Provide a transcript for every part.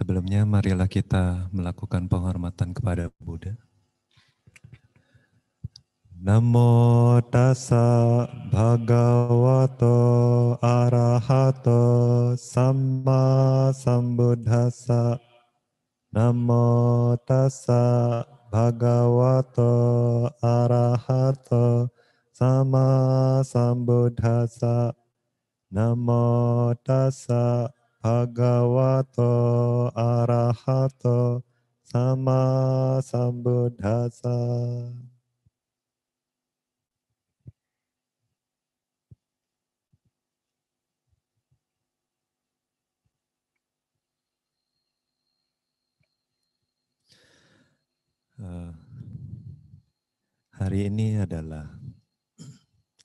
Sebelumnya marilah kita melakukan penghormatan kepada Buddha. Namo tassa bhagavato arahato samma sambuddhasa. Namo tassa bhagavato arahato sama sambuddhasa. Namo tassa Bhagavato Arahato Sama Sambuddhasa. Uh, eh, hari ini adalah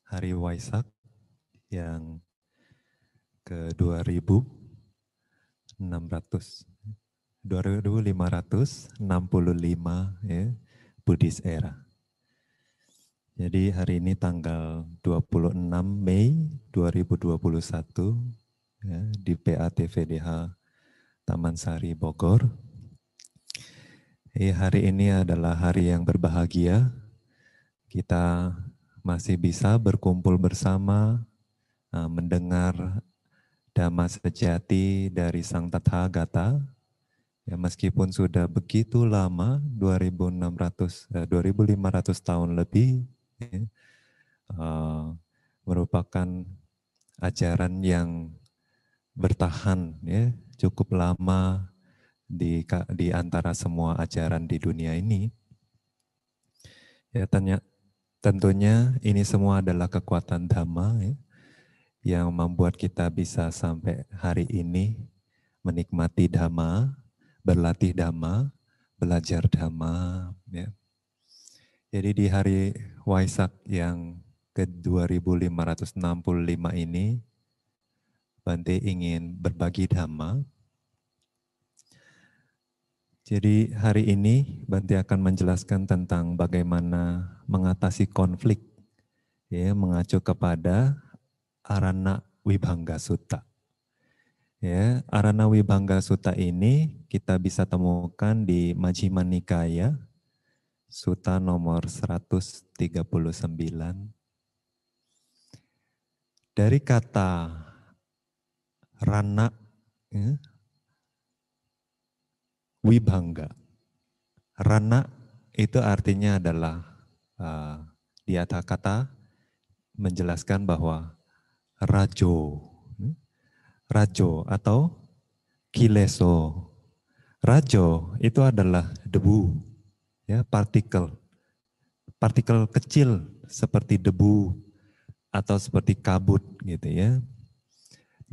hari Waisak yang ke 2000 600 2565 ya Buddhis era. Jadi hari ini tanggal 26 Mei 2021 ya, di PATVDH Taman Sari Bogor. Eh, hari ini adalah hari yang berbahagia. Kita masih bisa berkumpul bersama, eh, mendengar dhamma sejati dari Sang Tathagata. Ya, meskipun sudah begitu lama, 2600 eh, 2500 tahun lebih ya, uh, merupakan ajaran yang bertahan ya, cukup lama di di antara semua ajaran di dunia ini. Ya, tanya, tentunya ini semua adalah kekuatan dhamma ya yang membuat kita bisa sampai hari ini menikmati dhamma, berlatih dhamma, belajar dhamma. Ya. Jadi di hari Waisak yang ke 2565 ini, Bante ingin berbagi dhamma. Jadi hari ini Bante akan menjelaskan tentang bagaimana mengatasi konflik, ya, mengacu kepada Arana Wibhangga Sutta. Ya, Arana Wibhangga Sutta ini kita bisa temukan di Majjhima Nikaya, Sutta nomor 139. Dari kata rana, ya, wibhangga. Rana itu artinya adalah uh, di atas kata menjelaskan bahwa rajo. Hmm? Rajo atau kileso. Rajo itu adalah debu, ya partikel. Partikel kecil seperti debu atau seperti kabut gitu ya.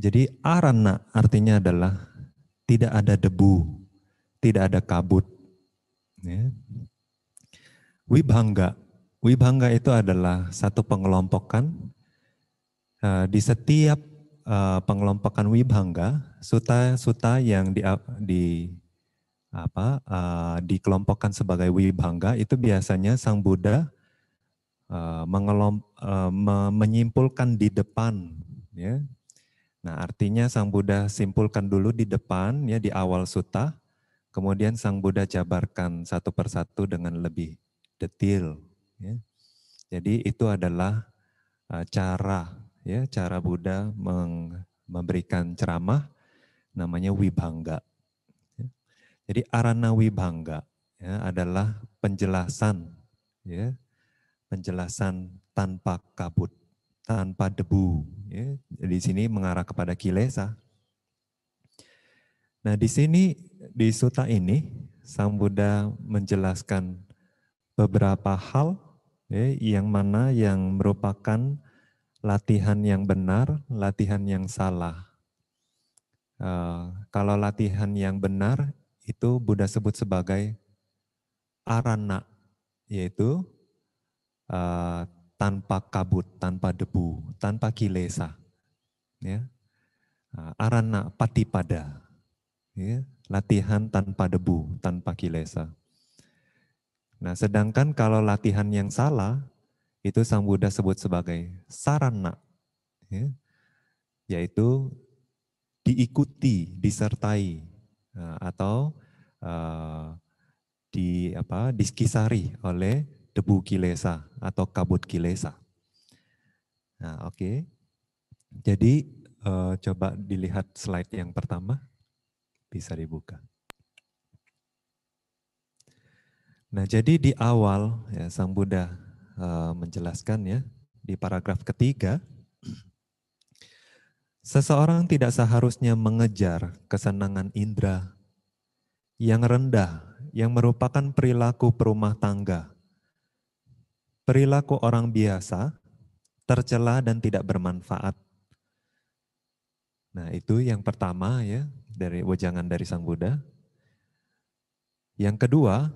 Jadi arana artinya adalah tidak ada debu, tidak ada kabut. Ya. Wibhangga, wibhangga itu adalah satu pengelompokan Eh, di setiap eh, pengelompokan wibhangga suta-suta yang di, di apa eh, dikelompokkan sebagai wibhangga itu biasanya sang Buddha mengelom, menyimpulkan di depan ya. Nah, artinya sang Buddha simpulkan dulu di depan ya di awal suta, kemudian sang Buddha jabarkan satu persatu dengan lebih detail ya. Jadi itu adalah cara ya cara Buddha meng, memberikan ceramah namanya wibhangga. Ya. Jadi arana Wibhanga ya, adalah penjelasan, ya, penjelasan tanpa kabut, tanpa debu. Ya. Di sini mengarah kepada kilesa. Nah di sini di suta ini Sang Buddha menjelaskan beberapa hal ya, yang mana yang merupakan latihan yang benar, latihan yang salah. Uh, kalau latihan yang benar itu Buddha sebut sebagai arana, yaitu uh, tanpa kabut, tanpa debu, tanpa kilesa. Ya. Uh, arana patipada, ya. latihan tanpa debu, tanpa kilesa. Nah, sedangkan kalau latihan yang salah, itu Sang Buddha sebut sebagai sarana, ya, yaitu diikuti, disertai, eh, atau uh, di apa diskisari oleh debu kilesa atau kabut kilesa. Nah, oke. Okay. Jadi uh, coba dilihat slide yang pertama bisa dibuka. Nah, jadi di awal ya Sang Buddha Eh, menjelaskan ya di paragraf ketiga. Seseorang tidak seharusnya mengejar kesenangan indera yang rendah, yang merupakan perilaku perumah tangga. Perilaku orang biasa, tercela dan tidak bermanfaat. Nah itu yang pertama ya, dari wejangan dari Sang Buddha. Yang kedua,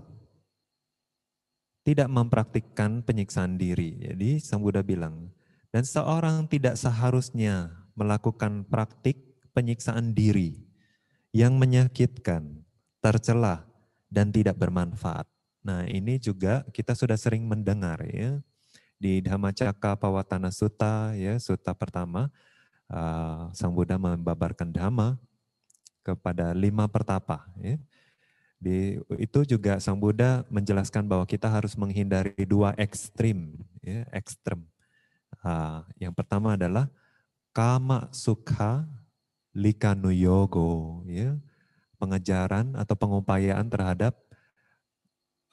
tidak mempraktikkan penyiksaan diri. Jadi Sang Buddha bilang, dan seorang tidak seharusnya melakukan praktik penyiksaan diri yang menyakitkan, tercelah, dan tidak bermanfaat. Nah ini juga kita sudah sering mendengar ya di Dhammacaka Pawatana Sutta ya Sutta pertama uh, Sang Buddha membabarkan Dhamma kepada lima pertapa ya. Di, itu juga Sang Buddha menjelaskan bahwa kita harus menghindari dua ekstrim, ya, ekstrem. Uh, yang pertama adalah kama sukha likanu yogo, ya, pengejaran atau pengupayaan terhadap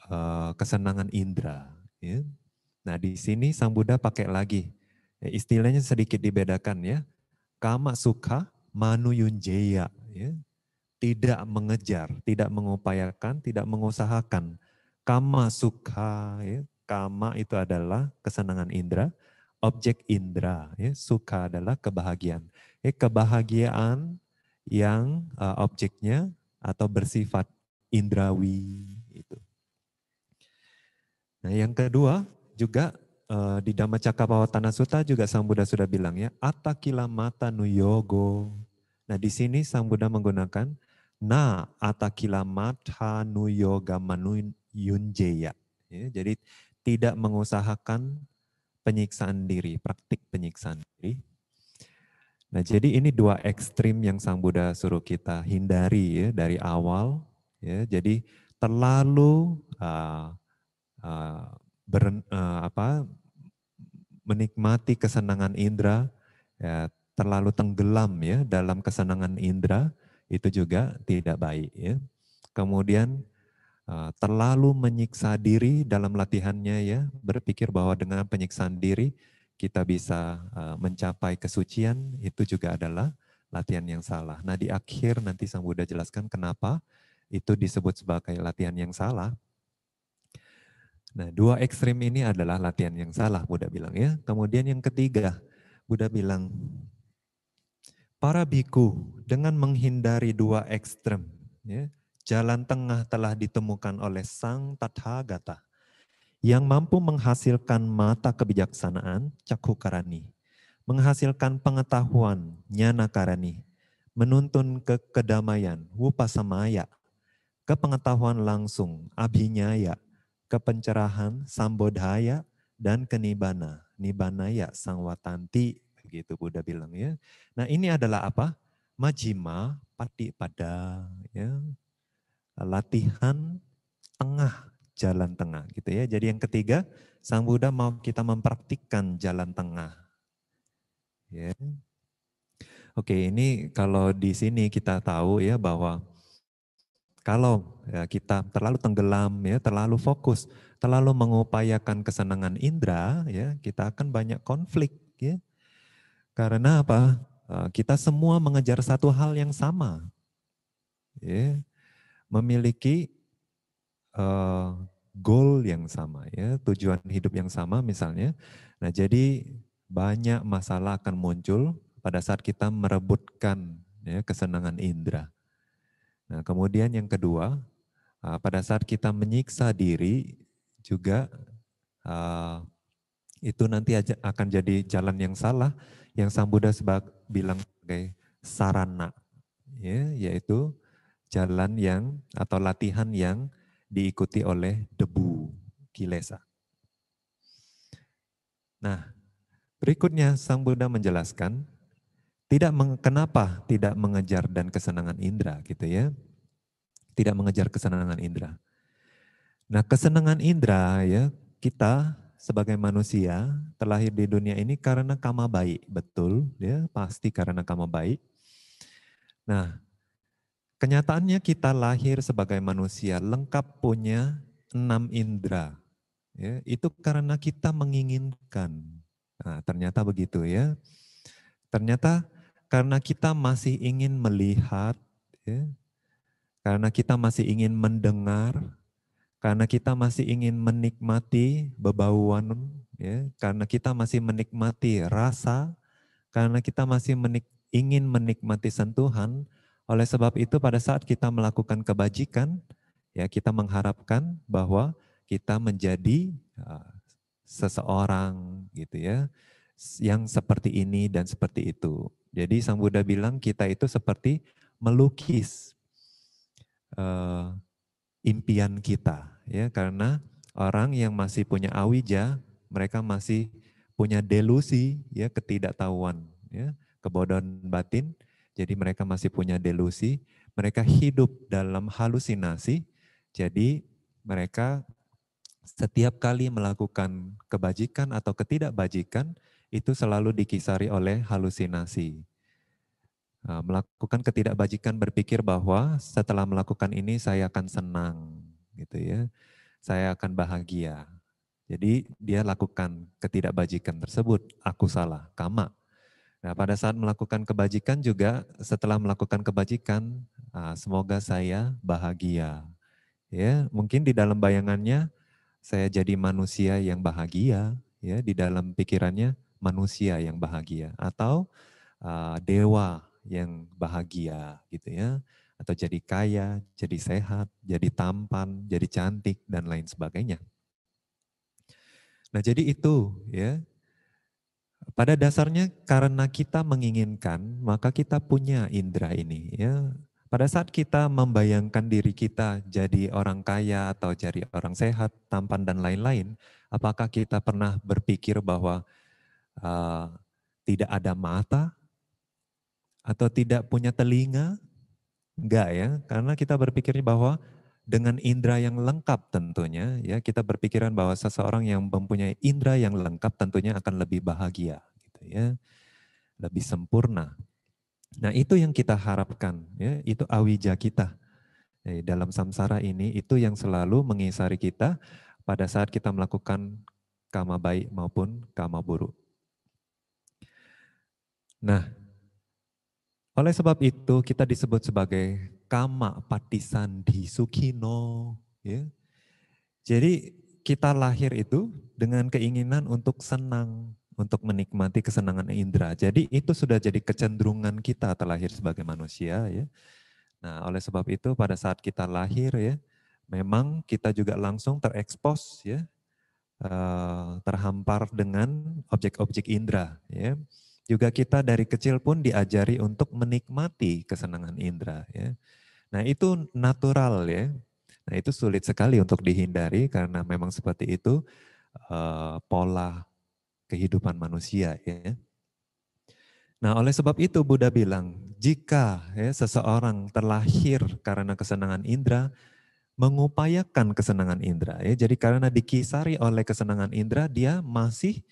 uh, kesenangan indera. Ya. Nah di sini Sang Buddha pakai lagi ya, istilahnya sedikit dibedakan ya, kama sukha manu ya, tidak mengejar, tidak mengupayakan, tidak mengusahakan. Kama sukha, ya. kama itu adalah kesenangan indera, objek indera, ya. sukha adalah kebahagiaan. Ya, kebahagiaan yang uh, objeknya atau bersifat indrawi itu. Nah, yang kedua juga uh, di Dhamma Cakapawatana Sutta juga Sang Buddha sudah bilang ya, atakila mata nuyogo. Nah, di sini Sang Buddha menggunakan na atakilamatha nuyogamanu yunjeya. Ya, jadi tidak mengusahakan penyiksaan diri, praktik penyiksaan diri. Nah, jadi ini dua ekstrim yang Sang Buddha suruh kita hindari ya dari awal. Ya, jadi terlalu uh, ah, uh, ah, ber, uh, ah, apa, menikmati kesenangan indera, ya, terlalu tenggelam ya dalam kesenangan indera, itu juga tidak baik. Ya. Kemudian eh, terlalu menyiksa diri dalam latihannya ya, berpikir bahwa dengan penyiksaan diri kita bisa eh, mencapai kesucian itu juga adalah latihan yang salah. Nah di akhir nanti Sang Buddha jelaskan kenapa itu disebut sebagai latihan yang salah. Nah dua ekstrim ini adalah latihan yang salah Buddha bilang ya. Kemudian yang ketiga Buddha bilang Para biku dengan menghindari dua ekstrem, ya, jalan tengah telah ditemukan oleh Sang Tathagata yang mampu menghasilkan mata kebijaksanaan cakukarani, menghasilkan pengetahuan nyanakarani, menuntun ke kedamaian wupasamaya, ke pengetahuan langsung abhinyaya, ke pencerahan sambodhaya dan kenibana nibanaya sangwatanti begitu Buddha bilang ya. Nah ini adalah apa? Majima pati pada ya latihan tengah jalan tengah gitu ya. Jadi yang ketiga Sang Buddha mau kita mempraktikkan jalan tengah. Ya. Oke, ini kalau di sini kita tahu ya bahwa kalau ya, kita terlalu tenggelam ya, terlalu fokus, terlalu mengupayakan kesenangan indera ya, kita akan banyak konflik ya. Karena apa? Eh, kita semua mengejar satu hal yang sama. Ya, memiliki uh, goal yang sama ya, tujuan hidup yang sama misalnya. Nah, jadi banyak masalah akan muncul pada saat kita merebutkan ya, kesenangan indera. Nah, kemudian yang kedua, uh, pada saat kita menyiksa diri juga uh, itu nanti akan jadi jalan yang salah yang Buddha sebab bilang sebagai sarana, ya, yaitu jalan yang atau latihan yang diikuti oleh debu kilesa. Nah, berikutnya Sang Buddha menjelaskan tidak meng, kenapa tidak mengejar dan kesenangan indera gitu ya. Tidak mengejar kesenangan indera. Nah, kesenangan indera ya kita sebagai manusia terlahir di dunia ini karena kama baik, betul ya, pasti karena kama baik. Nah, kenyataannya kita lahir sebagai manusia lengkap punya enam indera. Ya, itu karena kita menginginkan. Nah, ternyata begitu ya. Ternyata karena kita masih ingin melihat, ya, karena kita masih ingin mendengar, karena kita masih ingin menikmati bebauan, ya, karena kita masih menikmati rasa, karena kita masih menik, ingin menikmati sentuhan. Oleh sebab itu pada saat kita melakukan kebajikan, ya kita mengharapkan bahwa kita menjadi uh, seseorang gitu ya, yang seperti ini dan seperti itu. Jadi Sang Buddha bilang kita itu seperti melukis. Uh, impian kita ya karena orang yang masih punya awija mereka masih punya delusi ya ketidaktahuan ya kebodohan batin jadi mereka masih punya delusi mereka hidup dalam halusinasi jadi mereka setiap kali melakukan kebajikan atau ketidakbajikan itu selalu dikisari oleh halusinasi Eh, melakukan ketidakbajikan berpikir bahwa setelah melakukan ini saya akan senang gitu ya saya akan bahagia jadi dia lakukan ketidakbajikan tersebut aku salah kama nah pada saat melakukan kebajikan juga setelah melakukan kebajikan eh, semoga saya bahagia ya mungkin di dalam bayangannya saya jadi manusia yang bahagia ya di dalam pikirannya manusia yang bahagia atau uh, dewa yang bahagia gitu ya atau jadi kaya, jadi sehat, jadi tampan, jadi cantik dan lain sebagainya. Nah, jadi itu ya. Pada dasarnya karena kita menginginkan, maka kita punya indera ini ya. Pada saat kita membayangkan diri kita jadi orang kaya atau jadi orang sehat, tampan dan lain-lain, apakah kita pernah berpikir bahwa uh, tidak ada mata, atau tidak punya telinga? Enggak ya, karena kita berpikirnya bahwa dengan indera yang lengkap tentunya ya kita berpikiran bahwa seseorang yang mempunyai indera yang lengkap tentunya akan lebih bahagia gitu ya. Lebih sempurna. Nah, itu yang kita harapkan ya, itu awija kita. Jadi, eh, dalam samsara ini itu yang selalu mengisari kita pada saat kita melakukan kama baik maupun kama buruk. Nah, oleh sebab itu kita disebut sebagai kama patisandi sukino. Ya. Jadi kita lahir itu dengan keinginan untuk senang, untuk menikmati kesenangan indera. Jadi itu sudah jadi kecenderungan kita terlahir sebagai manusia. Ya. Nah oleh sebab itu pada saat kita lahir ya, memang kita juga langsung terekspos ya, eh, terhampar dengan objek-objek indera. Ya juga kita dari kecil pun diajari untuk menikmati kesenangan indera. Ya. Nah itu natural ya. Nah itu sulit sekali untuk dihindari karena memang seperti itu uh, pola kehidupan manusia ya. Nah, oleh sebab itu Buddha bilang, jika ya, seseorang terlahir karena kesenangan indera, mengupayakan kesenangan indera. Ya. Jadi karena dikisari oleh kesenangan indera, dia masih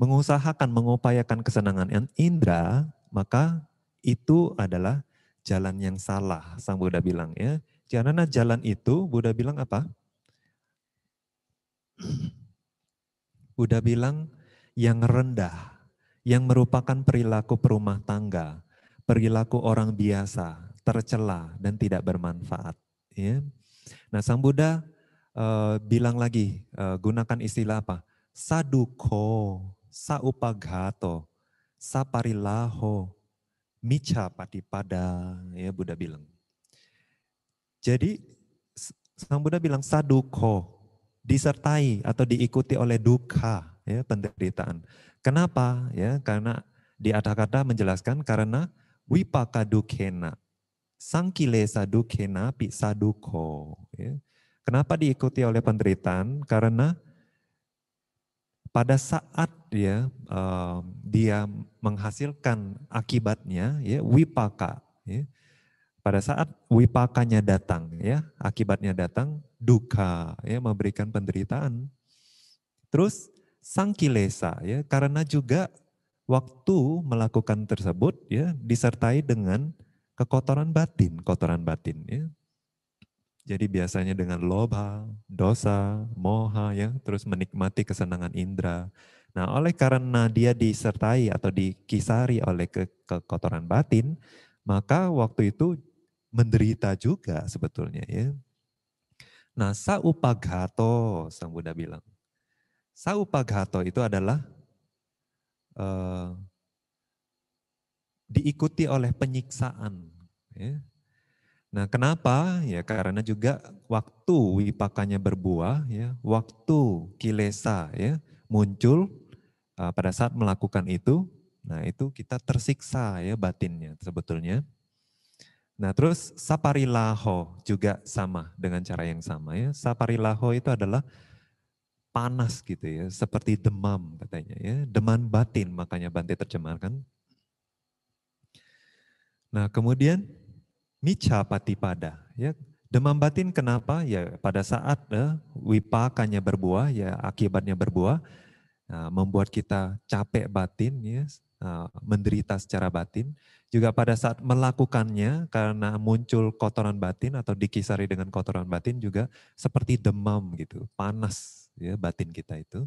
mengusahakan, mengupayakan kesenangan yang indera, maka itu adalah jalan yang salah, Sang Buddha bilang ya. Karena jalan itu, Buddha bilang apa? Buddha bilang yang rendah, yang merupakan perilaku perumah tangga, perilaku orang biasa, tercela dan tidak bermanfaat. Ya. Nah, Sang Buddha uh, bilang lagi, uh, gunakan istilah apa? Saduko, sa upaghato, sa parilaho, micha patipada, ya Buddha bilang. Jadi Sang Buddha bilang saduko, disertai atau diikuti oleh duka, ya penderitaan. Kenapa? Ya, karena di atas kata menjelaskan karena wipaka dukena, sangkilesa dukena pisaduko. Ya. Kenapa diikuti oleh penderitaan? Karena pada saat ya uh, dia menghasilkan akibatnya ya wipaka ya pada saat wipakanya datang ya akibatnya datang duka ya memberikan penderitaan terus sangkilesa, ya karena juga waktu melakukan tersebut ya disertai dengan kekotoran batin kotoran batin ya jadi biasanya dengan loba, dosa, moha ya, terus menikmati kesenangan indera. Nah, oleh karena dia disertai atau dikisari oleh ke kekotoran batin, maka waktu itu menderita juga sebetulnya ya. Nah, saupagato Sang Buddha bilang. Saupagato itu adalah uh, diikuti oleh penyiksaan. Ya. Nah, kenapa? Ya karena juga waktu wipakanya berbuah, ya, waktu kilesa ya muncul uh, pada saat melakukan itu, nah itu kita tersiksa ya batinnya sebetulnya. Nah, terus saparilaho juga sama dengan cara yang sama ya. Saparilaho itu adalah panas gitu ya, seperti demam katanya ya, deman batin makanya Bante terjemahkan. Nah, kemudian Mica patipada. Ya, demam batin kenapa? Ya pada saat eh, wipakannya berbuah, ya akibatnya berbuah, nah, membuat kita capek batin, ya, nah, menderita secara batin. Juga pada saat melakukannya karena muncul kotoran batin atau dikisari dengan kotoran batin juga seperti demam gitu, panas ya batin kita itu.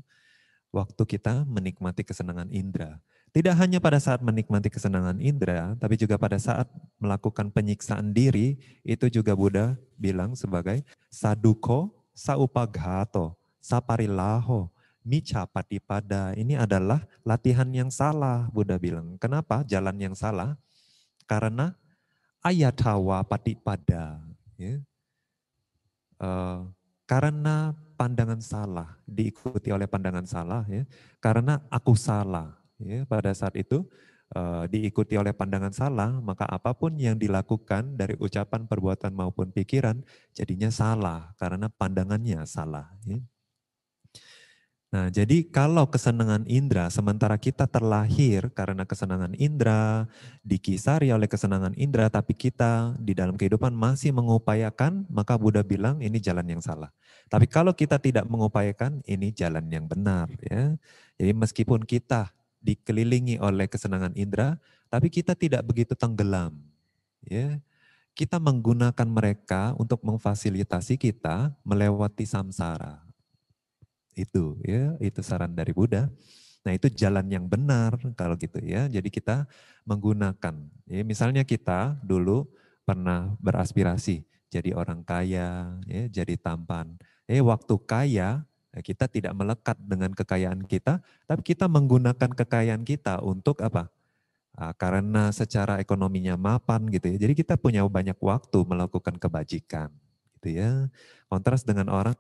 Waktu kita menikmati kesenangan indera. Tidak hanya pada saat menikmati kesenangan indera, tapi juga pada saat melakukan penyiksaan diri, itu juga Buddha bilang sebagai saduko saupaghato saparilaho micapati pada. Ini adalah latihan yang salah, Buddha bilang. Kenapa jalan yang salah? Karena ayatawa patipada. Ya. Uh, karena pandangan salah, diikuti oleh pandangan salah. Ya. Karena aku salah, ya, pada saat itu uh, diikuti oleh pandangan salah, maka apapun yang dilakukan dari ucapan, perbuatan maupun pikiran jadinya salah karena pandangannya salah. Ya. Nah, jadi kalau kesenangan indera, sementara kita terlahir karena kesenangan indera, dikisari oleh kesenangan indera, tapi kita di dalam kehidupan masih mengupayakan, maka Buddha bilang ini jalan yang salah. Tapi kalau kita tidak mengupayakan, ini jalan yang benar. ya. Jadi meskipun kita dikelilingi oleh kesenangan indera, tapi kita tidak begitu tenggelam. Ya. Kita menggunakan mereka untuk memfasilitasi kita melewati samsara. Itu ya, itu saran dari Buddha. Nah, itu jalan yang benar kalau gitu ya. Jadi kita menggunakan ya misalnya kita dulu pernah beraspirasi jadi orang kaya, ya, jadi tampan. Eh waktu kaya Nah, kita tidak melekat dengan kekayaan kita, tapi kita menggunakan kekayaan kita untuk apa? Ah, karena secara ekonominya mapan gitu ya. Jadi kita punya banyak waktu melakukan kebajikan gitu ya. Kontras dengan orang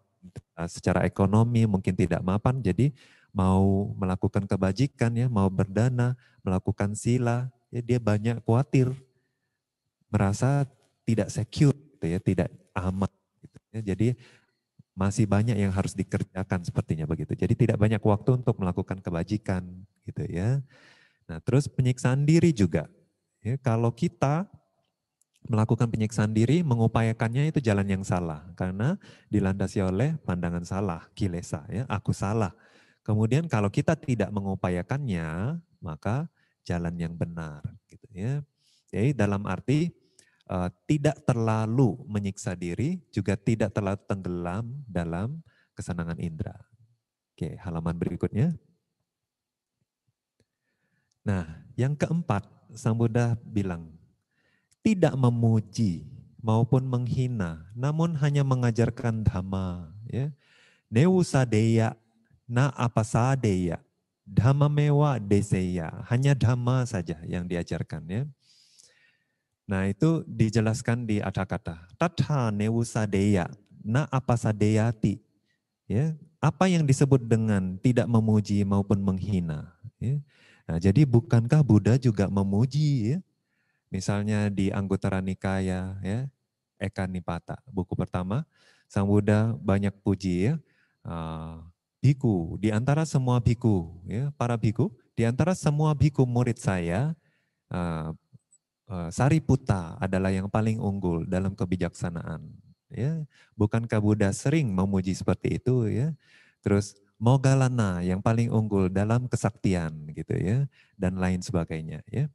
ah, secara ekonomi mungkin tidak mapan, jadi mau melakukan kebajikan ya, mau berdana, melakukan sila, ya dia banyak khawatir, merasa tidak secure, gitu ya, tidak aman. Gitu ya. Jadi masih banyak yang harus dikerjakan sepertinya begitu. Jadi tidak banyak waktu untuk melakukan kebajikan gitu ya. Nah, terus penyiksaan diri juga. Ya, kalau kita melakukan penyiksaan diri, mengupayakannya itu jalan yang salah karena dilandasi oleh pandangan salah, kilesa ya, aku salah. Kemudian kalau kita tidak mengupayakannya, maka jalan yang benar gitu ya. Jadi dalam arti uh, tidak terlalu menyiksa diri, juga tidak terlalu tenggelam dalam kesenangan indera. Oke, halaman berikutnya. Nah, yang keempat, Sang Buddha bilang, tidak memuji maupun menghina, namun hanya mengajarkan dhamma. Ya. Neusadeya na apasadeya, dhamma mewa deseya, hanya dhamma saja yang diajarkan. Ya. Nah itu dijelaskan di ada kata. Tatha neusadeya, na apasadeyati. Ya, apa yang disebut dengan tidak memuji maupun menghina. Ya. Nah, jadi bukankah Buddha juga memuji ya? Misalnya di Anggutara Nikaya ya, Eka Nipata, buku pertama, Sang Buddha banyak puji ya. Uh, ah, biku, di antara semua biku, ya, para biku, di antara semua biku murid saya, uh, Eh, Sariputa adalah yang paling unggul dalam kebijaksanaan. Ya, bukankah Buddha sering memuji seperti itu ya? Terus Mogalana yang paling unggul dalam kesaktian gitu ya dan lain sebagainya ya.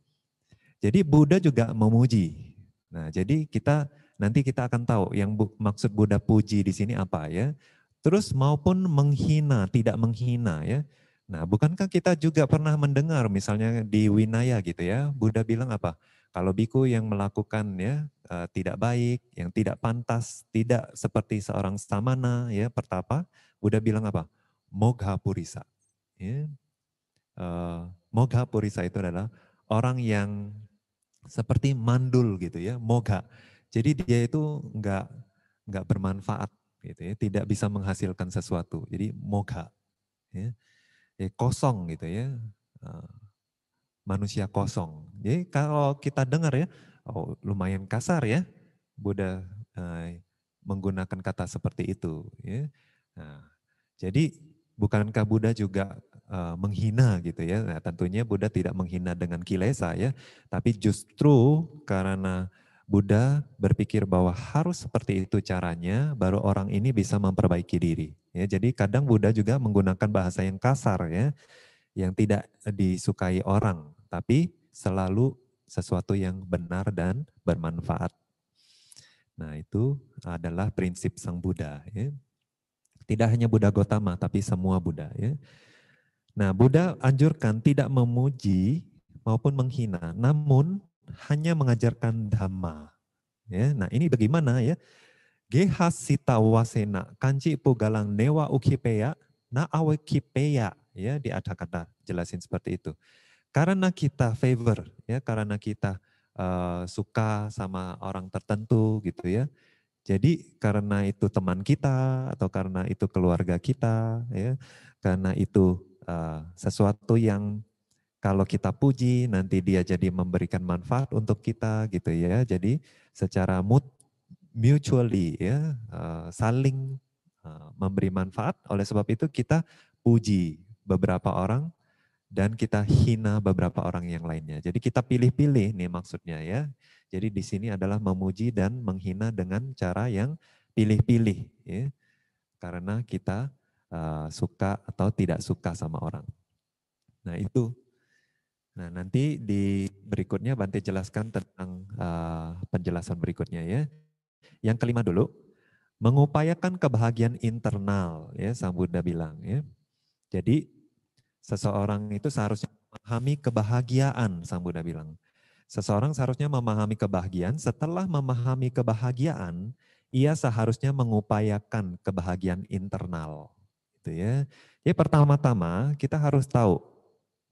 Jadi Buddha juga memuji. Nah, jadi kita nanti kita akan tahu yang bu, maksud Buddha puji di sini apa ya. Terus maupun menghina, tidak menghina ya. Nah, bukankah kita juga pernah mendengar misalnya di Winaya gitu ya, Buddha bilang apa? Kalau biku yang melakukan ya eh, tidak baik, yang tidak pantas, tidak seperti seorang samana ya pertapa, Buddha bilang apa? Mogha purisa. Ya. Uh, mogha purisa itu adalah orang yang seperti mandul gitu ya, moga. Jadi dia itu nggak nggak bermanfaat gitu ya, tidak bisa menghasilkan sesuatu. Jadi moga Ya. ya kosong gitu ya. Eh, manusia kosong. Jadi kalau kita dengar ya, oh, lumayan kasar ya, Buddha eh, menggunakan kata seperti itu. Ya. Nah, jadi bukankah Buddha juga eh, menghina gitu ya? Nah, tentunya Buddha tidak menghina dengan kilesa ya, tapi justru karena Buddha berpikir bahwa harus seperti itu caranya, baru orang ini bisa memperbaiki diri. Ya, jadi kadang Buddha juga menggunakan bahasa yang kasar ya, yang tidak disukai orang tapi selalu sesuatu yang benar dan bermanfaat. Nah, itu adalah prinsip Sang Buddha. Ya. Tidak hanya Buddha Gotama, tapi semua Buddha. Ya. Nah, Buddha anjurkan tidak memuji maupun menghina, namun hanya mengajarkan dhamma. Ya, nah ini bagaimana ya? Gehasita wasena kanci pugalang newa ukipeya na awekipeya ya di ada kata jelasin seperti itu. Karena kita favor, ya, karena kita uh, suka sama orang tertentu gitu ya. Jadi karena itu teman kita atau karena itu keluarga kita, ya, karena itu uh, sesuatu yang kalau kita puji nanti dia jadi memberikan manfaat untuk kita gitu ya. Jadi secara mood mutually ya uh, saling uh, memberi manfaat. Oleh sebab itu kita puji beberapa orang dan kita hina beberapa orang yang lainnya. Jadi kita pilih-pilih nih maksudnya ya. Jadi di sini adalah memuji dan menghina dengan cara yang pilih-pilih ya. Karena kita uh, suka atau tidak suka sama orang. Nah, itu. Nah, nanti di berikutnya Bante jelaskan tentang uh, penjelasan berikutnya ya. Yang kelima dulu, mengupayakan kebahagiaan internal ya Sang Buddha bilang ya. Jadi Seseorang itu seharusnya memahami kebahagiaan, Sang Buddha bilang. Seseorang seharusnya memahami kebahagiaan. Setelah memahami kebahagiaan, ia seharusnya mengupayakan kebahagiaan internal. Gitu ya. Jadi pertama-tama kita harus tahu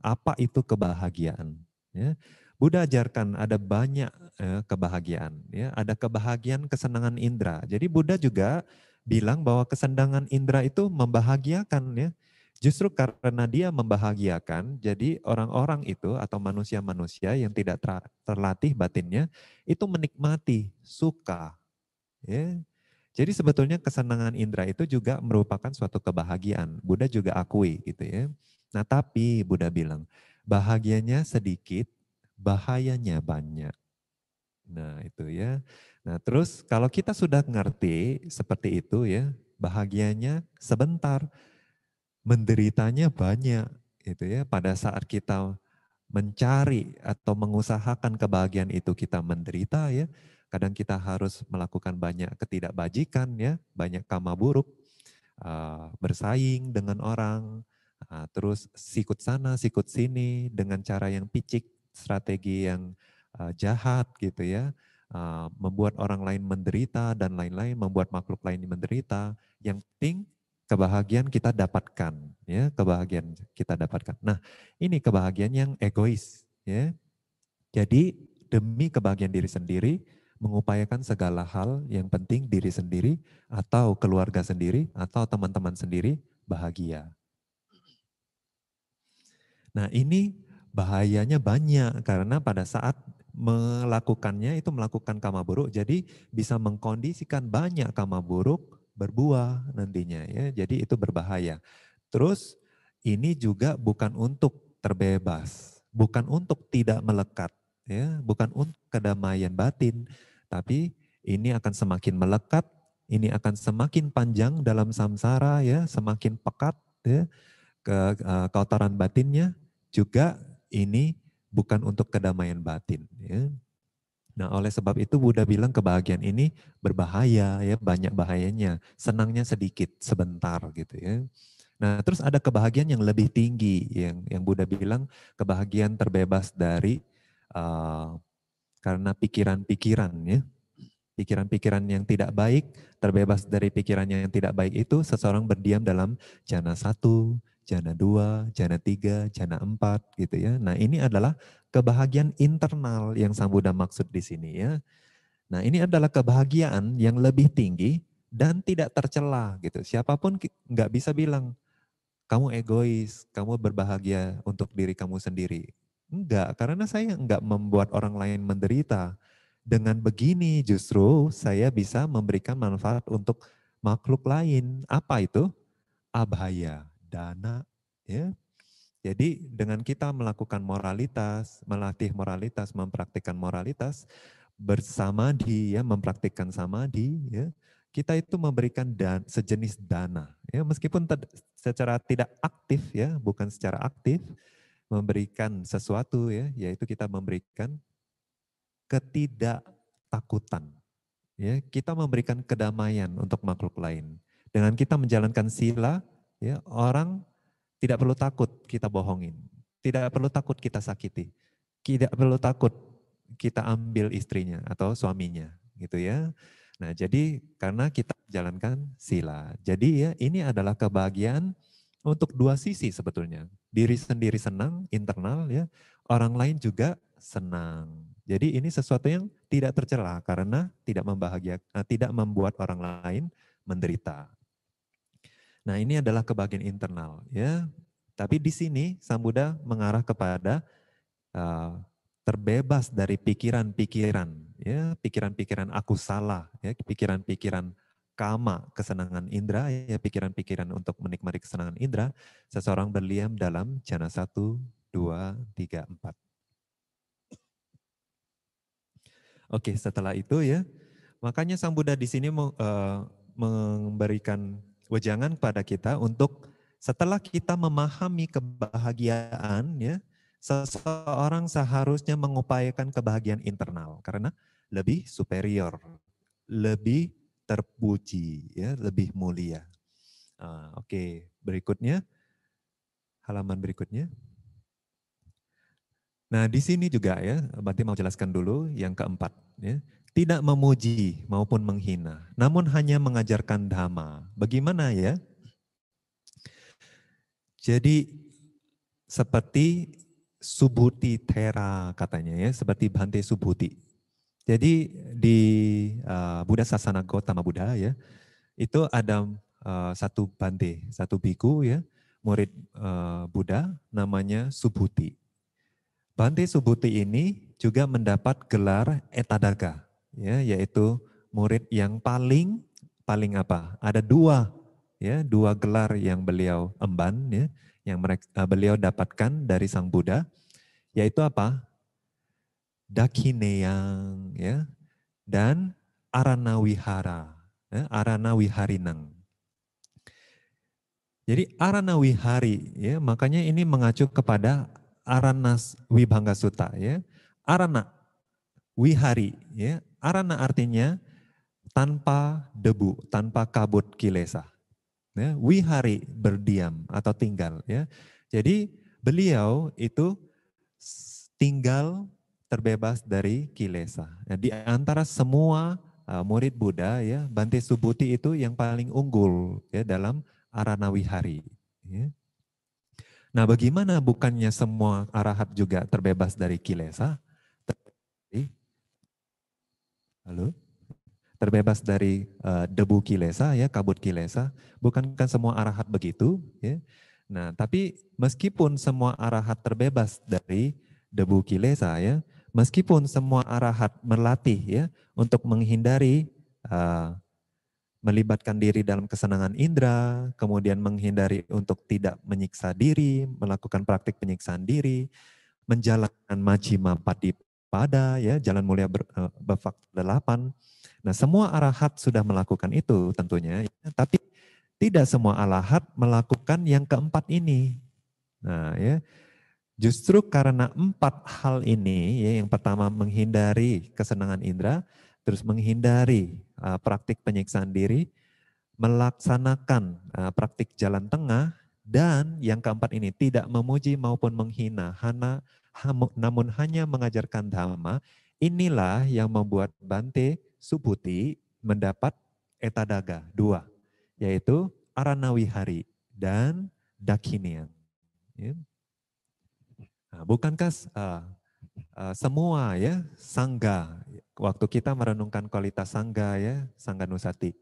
apa itu kebahagiaan. Ya. Buddha ajarkan ada banyak eh, kebahagiaan. Ya. Ada kebahagiaan kesenangan indera. Jadi Buddha juga bilang bahwa kesenangan indera itu membahagiakan. Ya. Justru karena dia membahagiakan, jadi orang-orang itu atau manusia-manusia yang tidak terlatih batinnya itu menikmati, suka. Ya. Jadi sebetulnya kesenangan indera itu juga merupakan suatu kebahagiaan. Buddha juga akui gitu ya. Nah tapi Buddha bilang, bahagianya sedikit, bahayanya banyak. Nah itu ya. Nah terus kalau kita sudah ngerti seperti itu ya, bahagianya sebentar, menderitanya banyak gitu ya pada saat kita mencari atau mengusahakan kebahagiaan itu kita menderita ya kadang kita harus melakukan banyak ketidakbajikan ya banyak kama buruk ah, bersaing dengan orang ah, terus sikut sana sikut sini dengan cara yang picik strategi yang ah, jahat gitu ya membuat orang lain menderita dan lain-lain membuat makhluk lain menderita yang penting kebahagiaan kita dapatkan ya kebahagiaan kita dapatkan nah ini kebahagiaan yang egois ya jadi demi kebahagiaan diri sendiri mengupayakan segala hal yang penting diri sendiri atau keluarga sendiri atau teman-teman sendiri bahagia nah ini bahayanya banyak karena pada saat melakukannya itu melakukan kama buruk jadi bisa mengkondisikan banyak kama buruk berbuah nantinya ya. Jadi itu berbahaya. Terus ini juga bukan untuk terbebas, bukan untuk tidak melekat ya, bukan untuk kedamaian batin, tapi ini akan semakin melekat, ini akan semakin panjang dalam samsara ya, semakin pekat ya ke uh, kotoran batinnya juga ini bukan untuk kedamaian batin ya. Nah, oleh sebab itu Buddha bilang kebahagiaan ini berbahaya ya, banyak bahayanya. Senangnya sedikit, sebentar gitu ya. Nah, terus ada kebahagiaan yang lebih tinggi yang yang Buddha bilang kebahagiaan terbebas dari uh, karena pikiran-pikiran ya. Pikiran-pikiran yang tidak baik, terbebas dari pikirannya yang tidak baik itu seseorang berdiam dalam jana satu, jana dua, jana tiga, jana empat, gitu ya. Nah, ini adalah kebahagiaan internal yang Sang Buddha maksud di sini ya. Nah, ini adalah kebahagiaan yang lebih tinggi dan tidak tercela gitu. Siapapun nggak bisa bilang kamu egois, kamu berbahagia untuk diri kamu sendiri. Enggak, karena saya enggak membuat orang lain menderita. Dengan begini justru saya bisa memberikan manfaat untuk makhluk lain. Apa itu? Abhaya dana ya. Jadi dengan kita melakukan moralitas, melatih moralitas, mempraktikkan moralitas bersama di ya, mempraktikkan sama di ya, kita itu memberikan dan sejenis dana ya meskipun secara tidak aktif ya, bukan secara aktif memberikan sesuatu ya, yaitu kita memberikan ketidaktakutan ya, kita memberikan kedamaian untuk makhluk lain. Dengan kita menjalankan sila, Ya, orang tidak perlu takut kita bohongin, tidak perlu takut kita sakiti, tidak perlu takut kita ambil istrinya atau suaminya, gitu ya. Nah, jadi karena kita jalankan sila. Jadi ya ini adalah kebahagiaan untuk dua sisi sebetulnya. Diri sendiri senang internal ya, orang lain juga senang. Jadi ini sesuatu yang tidak tercela karena tidak membahagiakan, eh, tidak membuat orang lain menderita. Nah, ini adalah kebagian internal ya. Tapi di sini Sang mengarah kepada uh, terbebas dari pikiran-pikiran ya, pikiran-pikiran aku salah ya, pikiran-pikiran kama, kesenangan indra, ya pikiran-pikiran untuk menikmati kesenangan indra. seseorang berliam dalam jana satu dua tiga empat Oke, setelah itu ya, makanya Sang Buddha di sini eh, memberikan Wejangan pada kita untuk setelah kita memahami kebahagiaan ya, seseorang seharusnya mengupayakan kebahagiaan internal karena lebih superior, lebih terpuji, ya, lebih mulia. uh, Oke, okay. berikutnya halaman berikutnya. Nah, di sini juga ya, berarti mau jelaskan dulu yang keempat. Ya tidak memuji maupun menghina, namun hanya mengajarkan dhamma. Bagaimana ya? Jadi seperti subuti tera katanya ya, seperti bante subuti. Jadi di uh, Buddha Sasana Gotama Buddha ya, itu ada uh, satu bante, satu biku ya, murid uh, Buddha namanya Subuti. Bante Subuti ini juga mendapat gelar Etadaga ya yaitu murid yang paling paling apa? Ada dua ya, dua gelar yang beliau emban ya, yang mereka, eh, beliau dapatkan dari Sang Buddha yaitu apa? Dakineyang ya dan wihara ya, wiharinang Jadi Aranawihari ya, makanya ini mengacu kepada Aranas Wibhanga suta ya. Arana Wihari ya, Arana artinya tanpa debu, tanpa kabut kilesa. Ya, wihari berdiam atau tinggal. Ya. Jadi beliau itu tinggal terbebas dari kilesa. Ya, di antara semua uh, murid Buddha, ya Bante Subuti itu yang paling unggul ya dalam arana wihari. Ya. Nah, bagaimana bukannya semua arahat juga terbebas dari kilesa? Halo? Terbebas dari uh, debu kilesa ya, kabut kilesa. Bukankah semua arahat begitu ya? Nah, tapi meskipun semua arahat terbebas dari debu kilesa ya, meskipun semua arahat melatih ya untuk menghindari uh, melibatkan diri dalam kesenangan indera, kemudian menghindari untuk tidak menyiksa diri, melakukan praktik penyiksaan diri, menjalankan majima padi pada ya Jalan Mulia ber, uh, eh, 8. Nah, semua arahat sudah melakukan itu tentunya, ya, tapi tidak semua arahat melakukan yang keempat ini. Nah, ya. Justru karena empat hal ini, ya, yang pertama menghindari kesenangan indera, terus menghindari uh, praktik penyiksaan diri, melaksanakan uh, praktik jalan tengah, dan yang keempat ini tidak memuji maupun menghina. Hana namun hanya mengajarkan dhamma, inilah yang membuat Bante Subuti mendapat etadaga dua, yaitu Aranawihari dan Dakinian. Ya. Nah, bukankah uh, uh, semua ya sangga waktu kita merenungkan kualitas sangga ya sangga nusati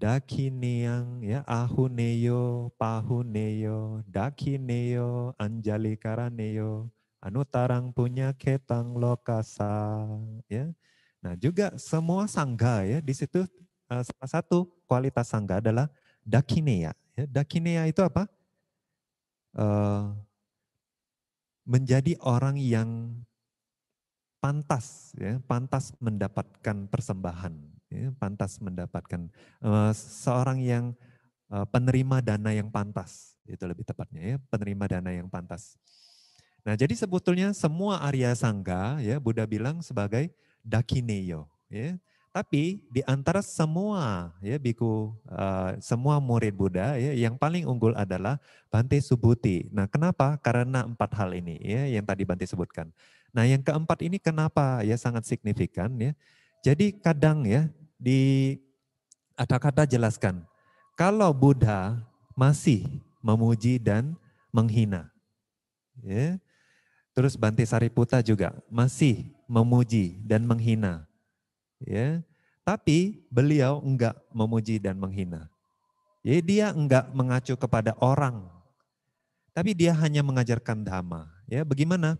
Dakineyang ya ahuneyo pahuneyo dakineyo anjali karaneyo anu tarang punya ketang lokasa ya nah juga semua sangga ya di situ eh, salah satu kualitas sangga adalah dakineya ya dakineya itu apa uh, menjadi orang yang pantas ya pantas mendapatkan persembahan Ya, pantas mendapatkan seorang yang penerima dana yang pantas itu lebih tepatnya ya penerima dana yang pantas. Nah jadi sebetulnya semua Arya Sangga ya Buddha bilang sebagai dakineyo ya tapi di antara semua ya biku uh, semua murid Buddha ya yang paling unggul adalah Bante Subuti. Nah, kenapa? Karena empat hal ini ya yang tadi Bante sebutkan. Nah, yang keempat ini kenapa ya sangat signifikan ya. Jadi kadang ya di ada kata jelaskan. Kalau Buddha masih memuji dan menghina. Ya. Terus Bante Sariputa juga masih memuji dan menghina. Ya. Tapi beliau enggak memuji dan menghina. Jadi dia enggak mengacu kepada orang. Tapi dia hanya mengajarkan dhamma. Ya, bagaimana?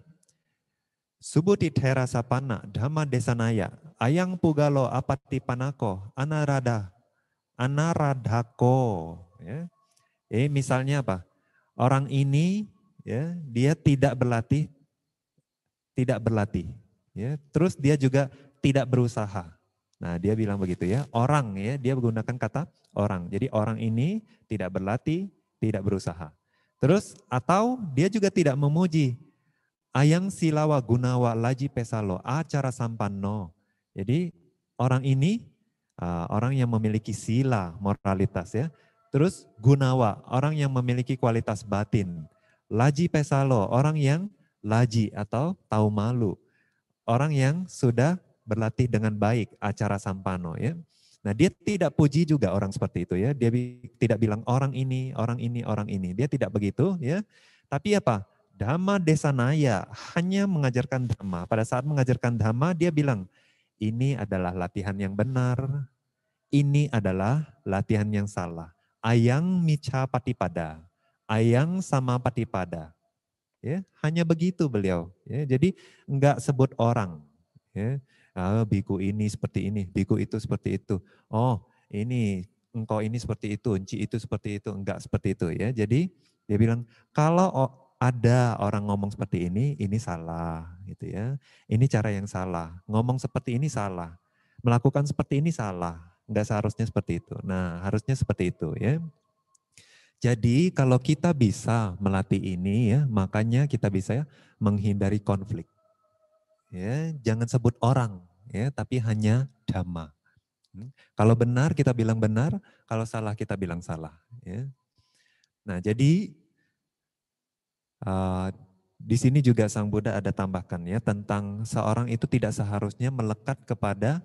Subuti tera sapana dhamma desanaya ayang pugalo apati panako anarada anaradhako ya. Eh misalnya apa? Orang ini ya dia tidak berlatih tidak berlatih ya. Terus dia juga tidak berusaha. Nah, dia bilang begitu ya. Orang ya, dia menggunakan kata orang. Jadi orang ini tidak berlatih, tidak berusaha. Terus atau dia juga tidak memuji Ayang silawa gunawa laji pesalo acara sampanno. Jadi orang ini orang yang memiliki sila moralitas ya. Terus gunawa orang yang memiliki kualitas batin. Laji pesalo orang yang laji atau tahu malu. Orang yang sudah berlatih dengan baik acara sampano ya. Nah, dia tidak puji juga orang seperti itu ya. Dia tidak bilang orang ini, orang ini, orang ini. Dia tidak begitu ya. Tapi apa? Dhamma Desanaya hanya mengajarkan Dhamma. Pada saat mengajarkan Dhamma, dia bilang, ini adalah latihan yang benar, ini adalah latihan yang salah. Ayang mica patipada, ayang sama patipada. Ya, hanya begitu beliau. Ya, jadi enggak sebut orang. Ya, ah, biku ini seperti ini, biku itu seperti itu. Oh, ini engkau ini seperti itu, enci itu seperti itu, enggak seperti itu ya. Jadi dia bilang kalau ada orang ngomong seperti ini, ini salah, gitu ya. Ini cara yang salah. Ngomong seperti ini salah. Melakukan seperti ini salah. Enggak seharusnya seperti itu. Nah, harusnya seperti itu, ya. Jadi kalau kita bisa melatih ini ya, makanya kita bisa ya, menghindari konflik. Ya, jangan sebut orang ya, tapi hanya dhamma. Hmm. Kalau benar kita bilang benar, kalau salah kita bilang salah. Ya. Nah, jadi Eh, di sini juga Sang Buddha ada tambahkan tentang seorang itu tidak seharusnya melekat kepada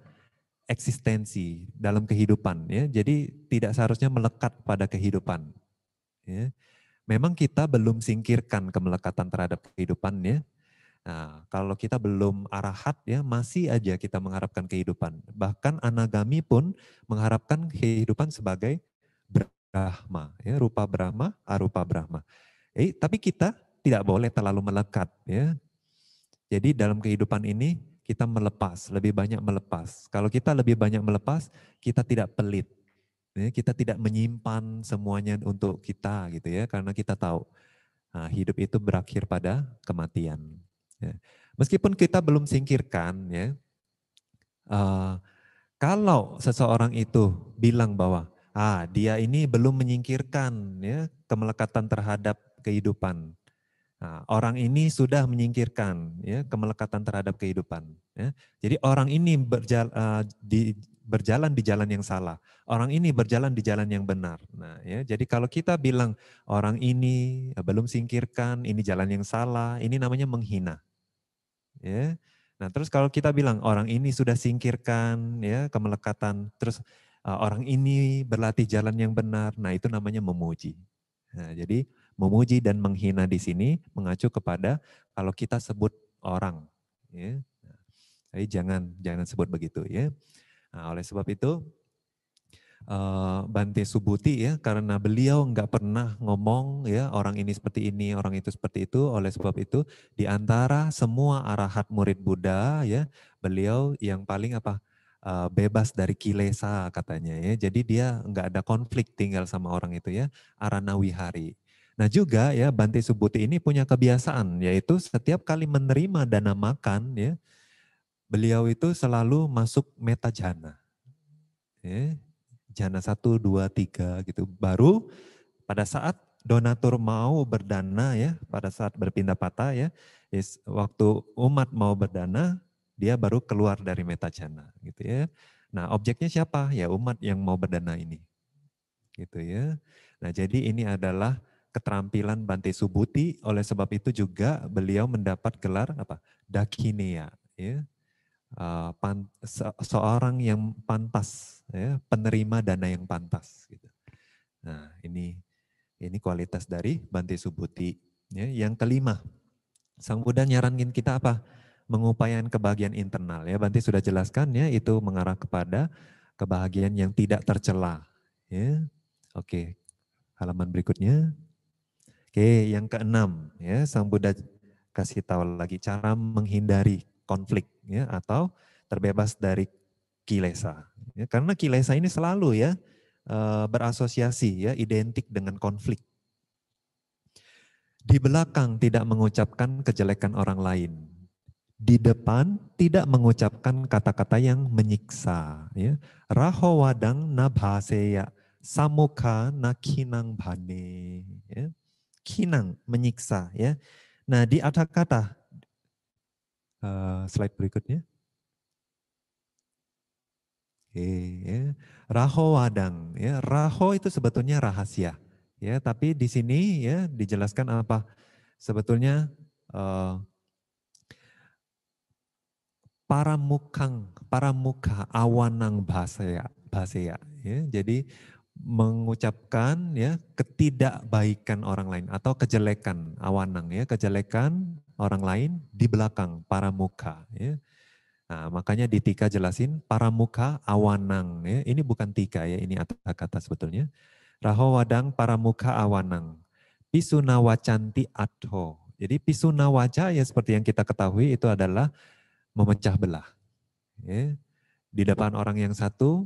eksistensi dalam kehidupan ya. Jadi tidak seharusnya melekat pada kehidupan. Ya. Memang kita belum singkirkan kemelekatan terhadap kehidupan ya. Nah, kalau kita belum arahat ya masih aja kita mengharapkan kehidupan. Bahkan anagami pun mengharapkan kehidupan sebagai Brahma ya, rupa Brahma, arupa Brahma. Eh, tapi kita tidak boleh terlalu melekat ya. Jadi dalam kehidupan ini kita melepas, lebih banyak melepas. Kalau kita lebih banyak melepas, kita tidak pelit. Ya, kita tidak menyimpan semuanya untuk kita gitu ya, karena kita tahu nah, hidup itu berakhir pada kematian. Ya. Meskipun kita belum singkirkan ya, uh, kalau seseorang itu bilang bahwa ah dia ini belum menyingkirkan ya kemelekatan terhadap kehidupan. Nah, orang ini sudah menyingkirkan ya, kemelekatan terhadap kehidupan. Ya. Jadi orang ini berjala, uh, eh, di, berjalan di jalan yang salah. Orang ini berjalan di jalan yang benar. Nah, ya, jadi kalau kita bilang orang ini belum singkirkan, ini jalan yang salah, ini namanya menghina. Ya. Nah, terus kalau kita bilang orang ini sudah singkirkan ya kemelekatan, terus uh, orang ini berlatih jalan yang benar, nah itu namanya memuji. Nah, jadi Memuji dan menghina di sini mengacu kepada kalau kita sebut orang. Ya. Jadi jangan jangan sebut begitu ya. Nah, oleh sebab itu eh, Bante Subuti ya karena beliau nggak pernah ngomong ya orang ini seperti ini orang itu seperti itu oleh sebab itu di antara semua arahat murid Buddha ya beliau yang paling apa eh, bebas dari kilesa katanya ya jadi dia nggak ada konflik tinggal sama orang itu ya arana wihari Nah juga ya Bante Subuti ini punya kebiasaan yaitu setiap kali menerima dana makan ya beliau itu selalu masuk meta jana. Ya, jana 1, 2, 3 gitu. Baru pada saat donatur mau berdana ya, pada saat berpindah patah ya, is, waktu umat mau berdana, dia baru keluar dari meta jana gitu ya. Nah objeknya siapa? Ya umat yang mau berdana ini. Gitu ya. Nah jadi ini adalah keterampilan Bante Subuti. Oleh sebab itu juga beliau mendapat gelar apa? Dakinia, ya. Uh, pan, se seorang yang pantas, ya, penerima dana yang pantas. Gitu. Nah, ini ini kualitas dari Bante Subuti. Ya. Yang kelima, Sang Buddha nyaranin kita apa? Mengupayakan kebahagiaan internal. Ya, Bante sudah jelaskan ya, itu mengarah kepada kebahagiaan yang tidak tercela. Ya. Oke, halaman berikutnya. Oke, yang keenam ya, Sang Buddha kasih tahu lagi cara menghindari konflik ya atau terbebas dari kilesa. Ya, karena kilesa ini selalu ya eh, berasosiasi ya identik dengan konflik. Di belakang tidak mengucapkan kejelekan orang lain. Di depan tidak mengucapkan kata-kata yang menyiksa. Ya. Raho nabhaseya samuka nakinang bhane. Ya kinang menyiksa ya. Nah di atas kata uh, slide berikutnya. okay, ya. Raho wadang ya. Raho itu sebetulnya rahasia ya. Tapi di sini ya dijelaskan apa sebetulnya uh, eh, para mukang, para muka awanang bahasa ya, bahasa ya. Jadi mengucapkan ya ketidakbaikan orang lain atau kejelekan awanang ya kejelekan orang lain di belakang para muka ya. Nah, makanya di tika jelasin para muka awanang ya. Ini bukan tika ya, ini kata-kata sebetulnya. Raho wadang para muka awanang. Pisuna wacanti adho. Jadi pisuna ya seperti yang kita ketahui itu adalah memecah belah. Ya. Di depan orang yang satu,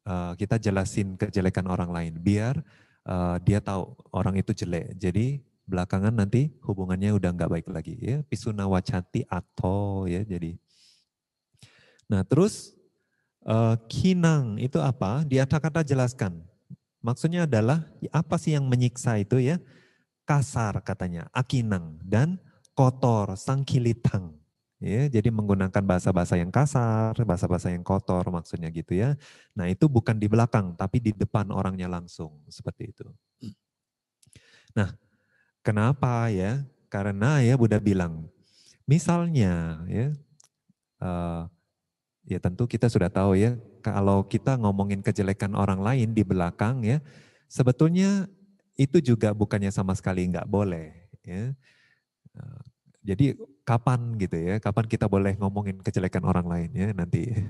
Eh, kita jelasin kejelekan orang lain biar uh, dia tahu orang itu jelek. Jadi belakangan nanti hubungannya udah nggak baik lagi ya pisuna wacati atau ya jadi nah terus uh, kinang itu apa di kata-kata jelaskan maksudnya adalah apa sih yang menyiksa itu ya kasar katanya akinang dan kotor sangkilitang Ya, jadi menggunakan bahasa-bahasa yang kasar, bahasa-bahasa yang kotor maksudnya gitu ya. Nah, itu bukan di belakang tapi di depan orangnya langsung seperti itu. Nah, kenapa ya? Karena ya Buddha bilang, misalnya ya uh, ya tentu kita sudah tahu ya kalau kita ngomongin kejelekan orang lain di belakang ya sebetulnya itu juga bukannya sama sekali nggak boleh ya eh, jadi kapan gitu ya, kapan kita boleh ngomongin kejelekan orang lain ya nanti. Eh,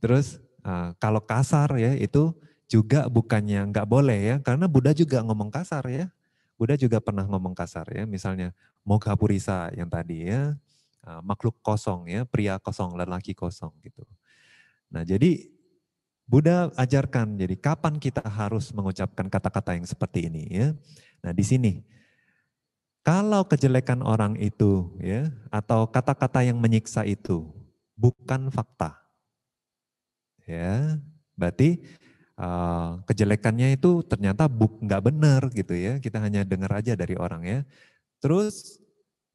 terus eh, kalau kasar ya itu juga bukannya nggak boleh ya, karena Buddha juga ngomong kasar ya. Buddha juga pernah ngomong kasar ya, misalnya moga Purisa yang tadi ya, eh, makhluk kosong ya, pria kosong, lelaki kosong gitu. Nah jadi Buddha ajarkan, jadi kapan kita harus mengucapkan kata-kata yang seperti ini ya. Nah di sini kalau kejelekan orang itu ya atau kata-kata yang menyiksa itu bukan fakta. Ya, berarti uh, kejelekannya itu ternyata buk nggak benar gitu ya. Kita hanya dengar aja dari orang ya. Terus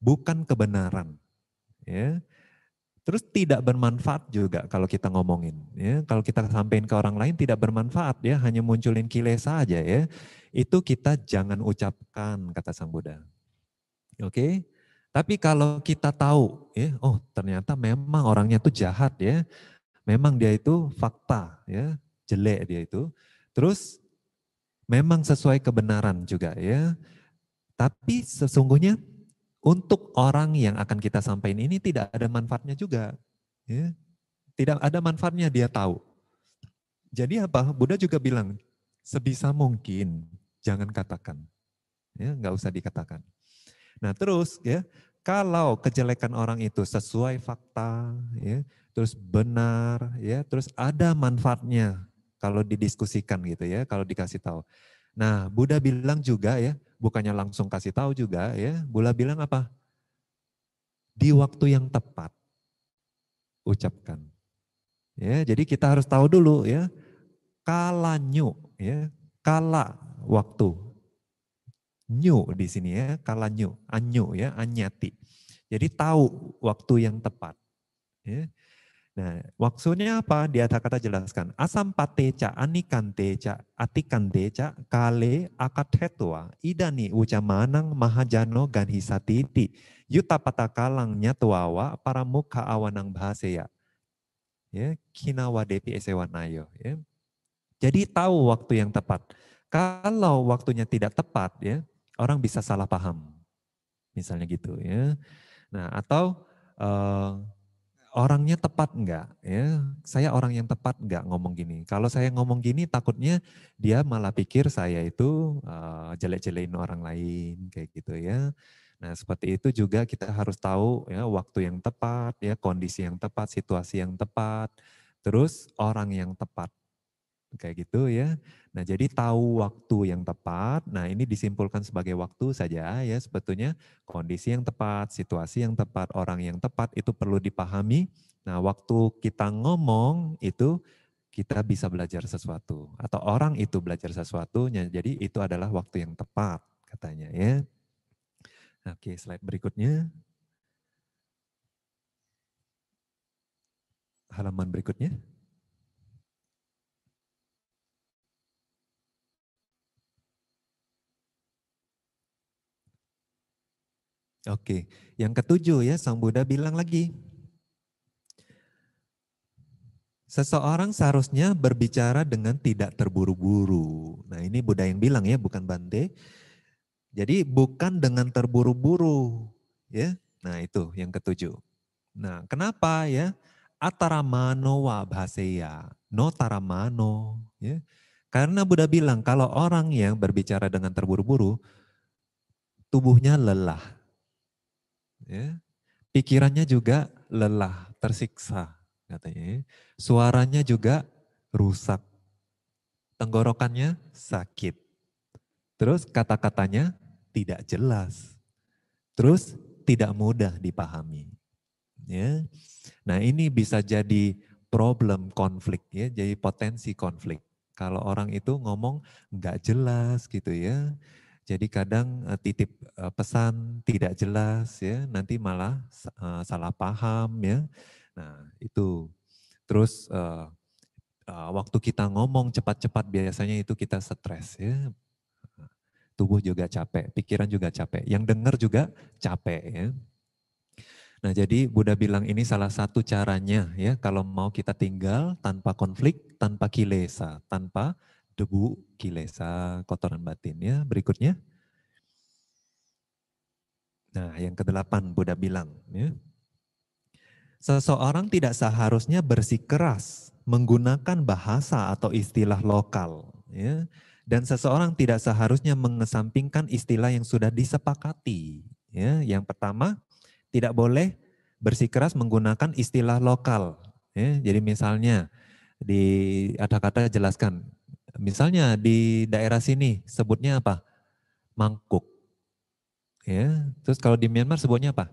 bukan kebenaran. Ya. Terus tidak bermanfaat juga kalau kita ngomongin. Ya. Kalau kita sampaikan ke orang lain tidak bermanfaat ya, hanya munculin kilesa aja ya. Itu kita jangan ucapkan kata Sang Buddha. Oke. Okay? Tapi kalau kita tahu, ya, oh ternyata memang orangnya itu jahat ya, memang dia itu fakta ya, jelek dia itu. Terus memang sesuai kebenaran juga ya. Tapi sesungguhnya untuk orang yang akan kita sampaikan ini tidak ada manfaatnya juga. Ya. Tidak ada manfaatnya dia tahu. Jadi apa? Buddha juga bilang sebisa mungkin jangan katakan. Ya, nggak usah dikatakan. Nah terus ya, kalau kejelekan orang itu sesuai fakta, ya, terus benar, ya, terus ada manfaatnya kalau didiskusikan gitu ya, kalau dikasih tahu. Nah Buddha bilang juga ya, bukannya langsung kasih tahu juga ya, Buddha bilang apa? Di waktu yang tepat, ucapkan. Ya, jadi kita harus tahu dulu ya, kalanyu ya, kala waktu new di sini ya, kala new, anyu ya, anyati. Jadi tahu waktu yang tepat. Ya. Nah, waktunya apa? Di atas kata jelaskan. Asam pateca, anikanteca, atikanteca, kale, akathetua, idani, ucamanang, mahajano, ganhisatiti, yuta patakalang, nyatuawa, para muka awanang bahaseya. Ya, kinawa depi esewanayo. Ya. Jadi tahu waktu yang tepat. Kalau waktunya tidak tepat, ya, orang bisa salah paham. Misalnya gitu ya. Nah, atau uh, orangnya tepat enggak ya? Saya orang yang tepat enggak ngomong gini. Kalau saya ngomong gini takutnya dia malah pikir saya itu uh, jelek-jelekin orang lain kayak gitu ya. Nah, seperti itu juga kita harus tahu ya waktu yang tepat, ya kondisi yang tepat, situasi yang tepat, terus orang yang tepat kayak gitu ya. Nah, jadi tahu waktu yang tepat. Nah, ini disimpulkan sebagai waktu saja ya sebetulnya kondisi yang tepat, situasi yang tepat, orang yang tepat itu perlu dipahami. Nah, waktu kita ngomong itu kita bisa belajar sesuatu atau orang itu belajar sesuatu. Jadi itu adalah waktu yang tepat katanya ya. Oke, slide berikutnya. Halaman berikutnya. Oke, yang ketujuh ya, Sang Buddha bilang lagi. Seseorang seharusnya berbicara dengan tidak terburu-buru. Nah ini Buddha yang bilang ya, bukan Bante. Jadi bukan dengan terburu-buru. ya. Nah itu yang ketujuh. Nah kenapa ya? Ataramano wa bahaseya. no taramano. Ya. Karena Buddha bilang kalau orang yang berbicara dengan terburu-buru, tubuhnya lelah ya. Pikirannya juga lelah, tersiksa katanya. Suaranya juga rusak. Tenggorokannya sakit. Terus kata-katanya tidak jelas. Terus tidak mudah dipahami. Ya. Nah, ini bisa jadi problem konflik ya, jadi potensi konflik. Kalau orang itu ngomong nggak jelas gitu ya, jadi kadang eh, titip eh, pesan tidak jelas ya, nanti malah eh, salah paham ya. Nah, itu. Terus waktu kita ngomong cepat-cepat biasanya itu kita stres ya. Tubuh juga capek, pikiran juga capek, yang dengar juga capek ya. Nah, jadi Buddha bilang ini salah satu caranya ya kalau mau kita tinggal tanpa konflik, tanpa kilesa, tanpa debu, kilesa, kotoran batin. Ya, berikutnya. Nah, yang kedelapan Buddha bilang, ya. Seseorang tidak seharusnya bersikeras menggunakan bahasa atau istilah lokal, ya. Dan seseorang tidak seharusnya mengesampingkan istilah yang sudah disepakati, ya. Yang pertama, tidak boleh bersikeras menggunakan istilah lokal, ya. Jadi misalnya di ada kata jelaskan Misalnya di daerah sini sebutnya apa? Mangkuk. Ya, terus kalau di Myanmar sebutnya apa?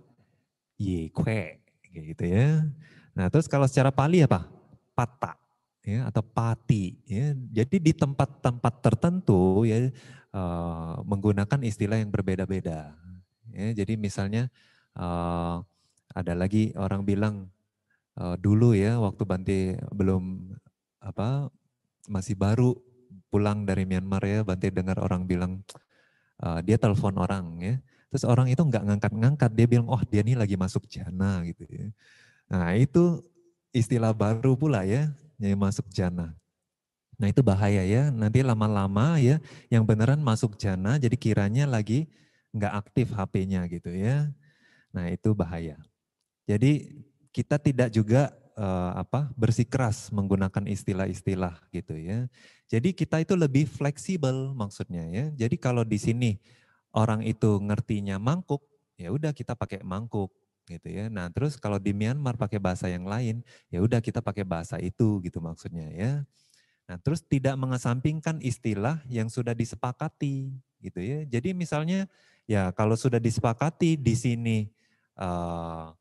Ye kue gitu ya. Nah, terus kalau secara Pali apa? Pata ya atau pati ya. Jadi di tempat-tempat tertentu ya uh, menggunakan istilah yang berbeda-beda. Ya, jadi misalnya uh, ada lagi orang bilang uh, dulu ya waktu banti belum apa masih baru pulang dari Myanmar ya, Bante dengar orang bilang, uh, dia telepon orang ya, terus orang itu nggak ngangkat-ngangkat, dia bilang, oh dia ini lagi masuk jana gitu ya. Nah itu istilah baru pula ya, yang masuk jana. Nah itu bahaya ya, nanti lama-lama ya, yang beneran masuk jana, jadi kiranya lagi nggak aktif HP-nya gitu ya. Nah itu bahaya. Jadi kita tidak juga uh, apa bersikeras menggunakan istilah-istilah gitu ya. Jadi kita itu lebih fleksibel maksudnya ya. Jadi kalau di sini orang itu ngertinya mangkuk, ya udah kita pakai mangkuk gitu ya. Nah, terus kalau di Myanmar pakai bahasa yang lain, ya udah kita pakai bahasa itu gitu maksudnya ya. Nah, terus tidak mengesampingkan istilah yang sudah disepakati gitu ya. Jadi misalnya ya kalau sudah disepakati di sini uh,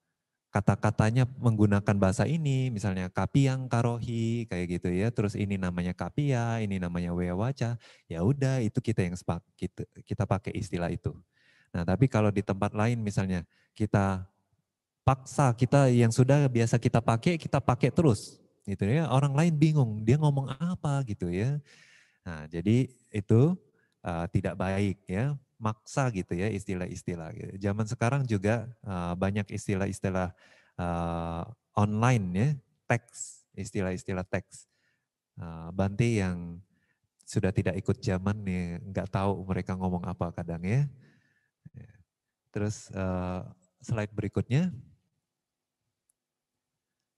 kata-katanya menggunakan bahasa ini, misalnya kapiang karohi kayak gitu ya. Terus ini namanya kapia, ini namanya wewaca. Ya udah itu kita yang sepak, kita, kita pakai istilah itu. Nah, tapi kalau di tempat lain misalnya kita paksa kita yang sudah biasa kita pakai, kita pakai terus gitu ya. Orang lain bingung, dia ngomong apa gitu ya. Nah, jadi itu uh, tidak baik ya maksa gitu ya istilah-istilah. Gitu. Zaman sekarang juga uh, banyak istilah-istilah uh, online ya, teks, istilah-istilah teks. Uh, Banti yang sudah tidak ikut zaman nih, nggak tahu mereka ngomong apa kadang ya. ya. Terus uh, slide berikutnya.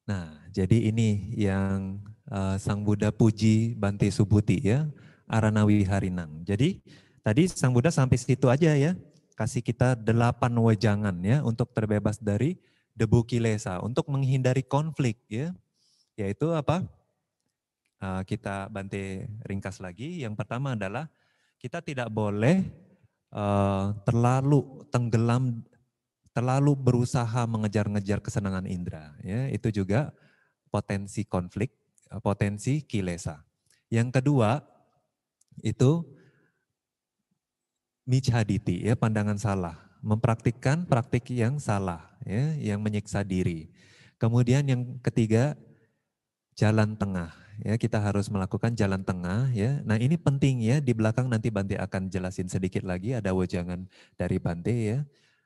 Nah, jadi ini yang uh, Sang Buddha puji Banti Subuti ya, Aranawi Harinang. Jadi Tadi Sang Buddha sampai situ aja ya, kasih kita delapan wejangan ya untuk terbebas dari debu kilesa, untuk menghindari konflik ya. Yaitu apa? Ah, kita bantai ringkas lagi. Yang pertama adalah kita tidak boleh eh, terlalu tenggelam, terlalu berusaha mengejar-ngejar kesenangan indera. Ya, itu juga potensi konflik, eh, potensi kilesa. Yang kedua itu Nichaditi ya pandangan salah, mempraktikkan praktik yang salah ya, yang menyiksa diri. Kemudian yang ketiga jalan tengah ya kita harus melakukan jalan tengah ya. Nah, ini penting ya di belakang nanti Bante akan jelasin sedikit lagi ada wajangan dari Bante ya,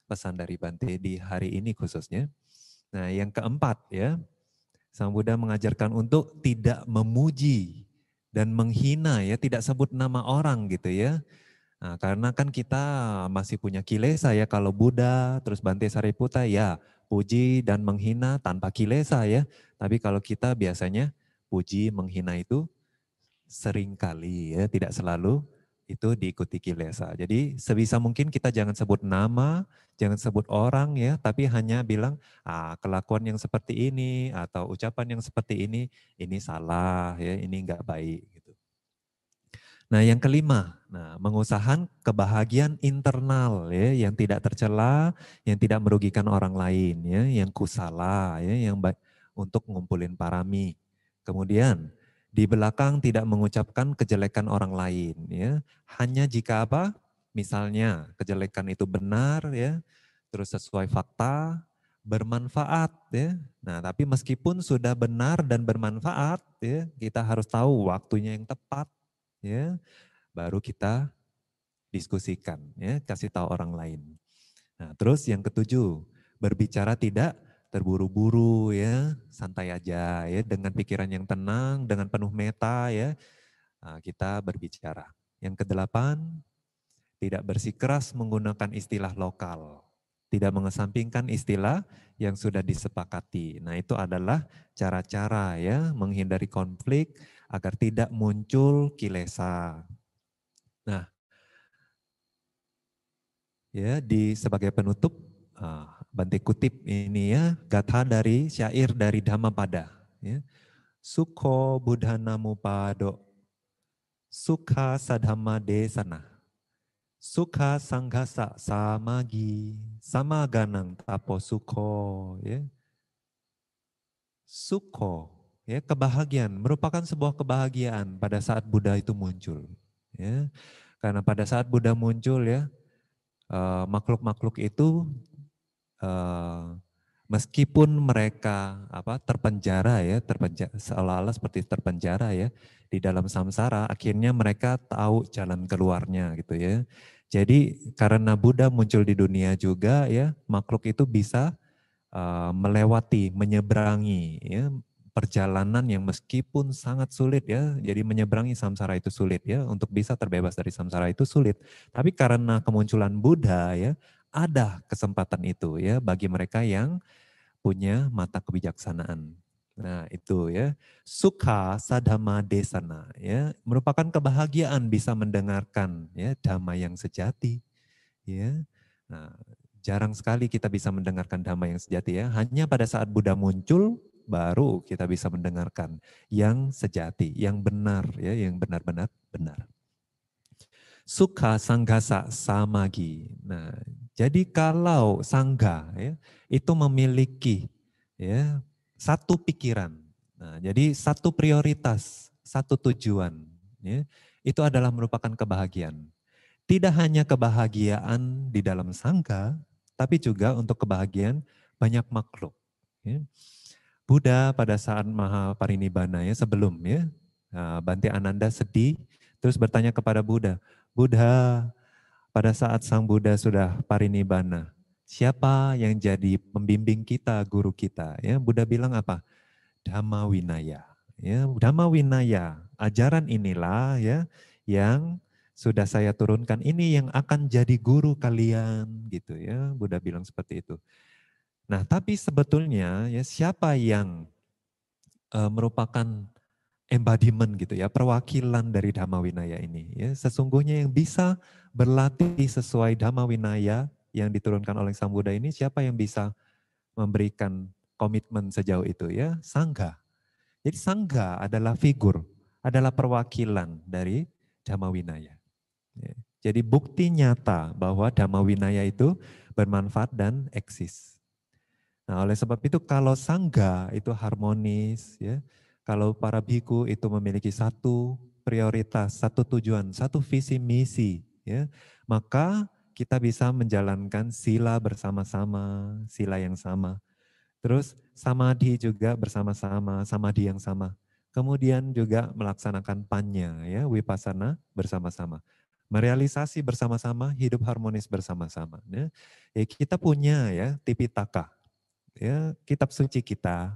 pesan dari Bante di hari ini khususnya. Nah, yang keempat ya, Sang Buddha mengajarkan untuk tidak memuji dan menghina ya, tidak sebut nama orang gitu ya. Nah, karena kan kita masih punya kilesa ya kalau Buddha, terus Bante Sariputta ya puji dan menghina tanpa kilesa ya. Tapi kalau kita biasanya puji menghina itu sering kali ya, tidak selalu itu diikuti kilesa. Jadi sebisa mungkin kita jangan sebut nama, jangan sebut orang ya, tapi hanya bilang ah, kelakuan yang seperti ini atau ucapan yang seperti ini ini salah ya, ini enggak baik Nah, yang kelima, nah mengusahakan kebahagiaan internal ya yang tidak tercela, yang tidak merugikan orang lain ya, yang kusala ya, yang baik untuk ngumpulin parami. Kemudian di belakang tidak mengucapkan kejelekan orang lain ya, hanya jika apa? Misalnya kejelekan itu benar ya, terus sesuai fakta, bermanfaat ya. Nah, tapi meskipun sudah benar dan bermanfaat ya, kita harus tahu waktunya yang tepat ya baru kita diskusikan ya kasih tahu orang lain nah terus yang ketujuh berbicara tidak terburu-buru ya santai aja ya dengan pikiran yang tenang dengan penuh meta ya nah, kita berbicara yang kedelapan tidak bersikeras menggunakan istilah lokal tidak mengesampingkan istilah yang sudah disepakati. Nah, itu adalah cara-cara ya menghindari konflik agar tidak muncul kilesa. Nah, ya di sebagai penutup uh, ah, bantik kutip ini ya gatha dari syair dari Dhamma pada. ya. Sukho buddhanamu pado sukha sadhama desana suka sanghasa samagi ganang tapo sukho ya. Sukho Ya, kebahagiaan merupakan sebuah kebahagiaan pada saat Buddha itu muncul. Ya, karena pada saat Buddha muncul ya eh, makhluk-makhluk itu eh, meskipun mereka apa terpenjara ya terpenjara seolah-olah seperti terpenjara ya di dalam samsara akhirnya mereka tahu jalan keluarnya gitu ya jadi karena Buddha muncul di dunia juga ya makhluk itu bisa eh, melewati menyeberangi ya perjalanan yang meskipun sangat sulit ya, jadi menyeberangi samsara itu sulit ya, untuk bisa terbebas dari samsara itu sulit. Tapi karena kemunculan Buddha ya, ada kesempatan itu ya bagi mereka yang punya mata kebijaksanaan. Nah itu ya, suka sadama desana ya, merupakan kebahagiaan bisa mendengarkan ya dhamma yang sejati ya. Nah, jarang sekali kita bisa mendengarkan dhamma yang sejati ya. Hanya pada saat Buddha muncul baru kita bisa mendengarkan yang sejati, yang benar ya, yang benar-benar benar. Sukha sanggasa samagi. Nah, jadi kalau sangga ya, itu memiliki ya satu pikiran. Nah, jadi satu prioritas, satu tujuan ya, itu adalah merupakan kebahagiaan. Tidak hanya kebahagiaan di dalam sangga, tapi juga untuk kebahagiaan banyak makhluk. Ya. Buddha pada saat Maha Parinibbana ya sebelum ya. Ah, Bante Ananda sedih terus bertanya kepada Buddha, "Buddha, pada saat Sang Buddha sudah parinibbana, siapa yang jadi pembimbing kita, guru kita?" Ya, Buddha bilang apa? Dhamma Winaya. Ya, Dhamma Winaya, ajaran inilah ya yang sudah saya turunkan ini yang akan jadi guru kalian gitu ya. Buddha bilang seperti itu. Nah, tapi sebetulnya ya siapa yang e, merupakan embodiment gitu ya, perwakilan dari Dhamma Winaya ini ya, sesungguhnya yang bisa berlatih sesuai Dhamma Winaya yang diturunkan oleh Sang Buddha ini siapa yang bisa memberikan komitmen sejauh itu ya? Sangga. Jadi sangga adalah figur, adalah perwakilan dari Dhamma Winaya. Ya, jadi bukti nyata bahwa Dhamma Winaya itu bermanfaat dan eksis. Nah, oleh sebab itu kalau sangga itu harmonis ya. Kalau para biku itu memiliki satu prioritas, satu tujuan, satu visi misi ya. Maka kita bisa menjalankan sila bersama-sama, sila yang sama. Terus samadhi juga bersama-sama, samadhi yang sama. Kemudian juga melaksanakan panya ya, wipasana bersama-sama merealisasi bersama-sama, hidup harmonis bersama-sama. Ya, ya kita punya ya tipitaka, ya kitab suci kita.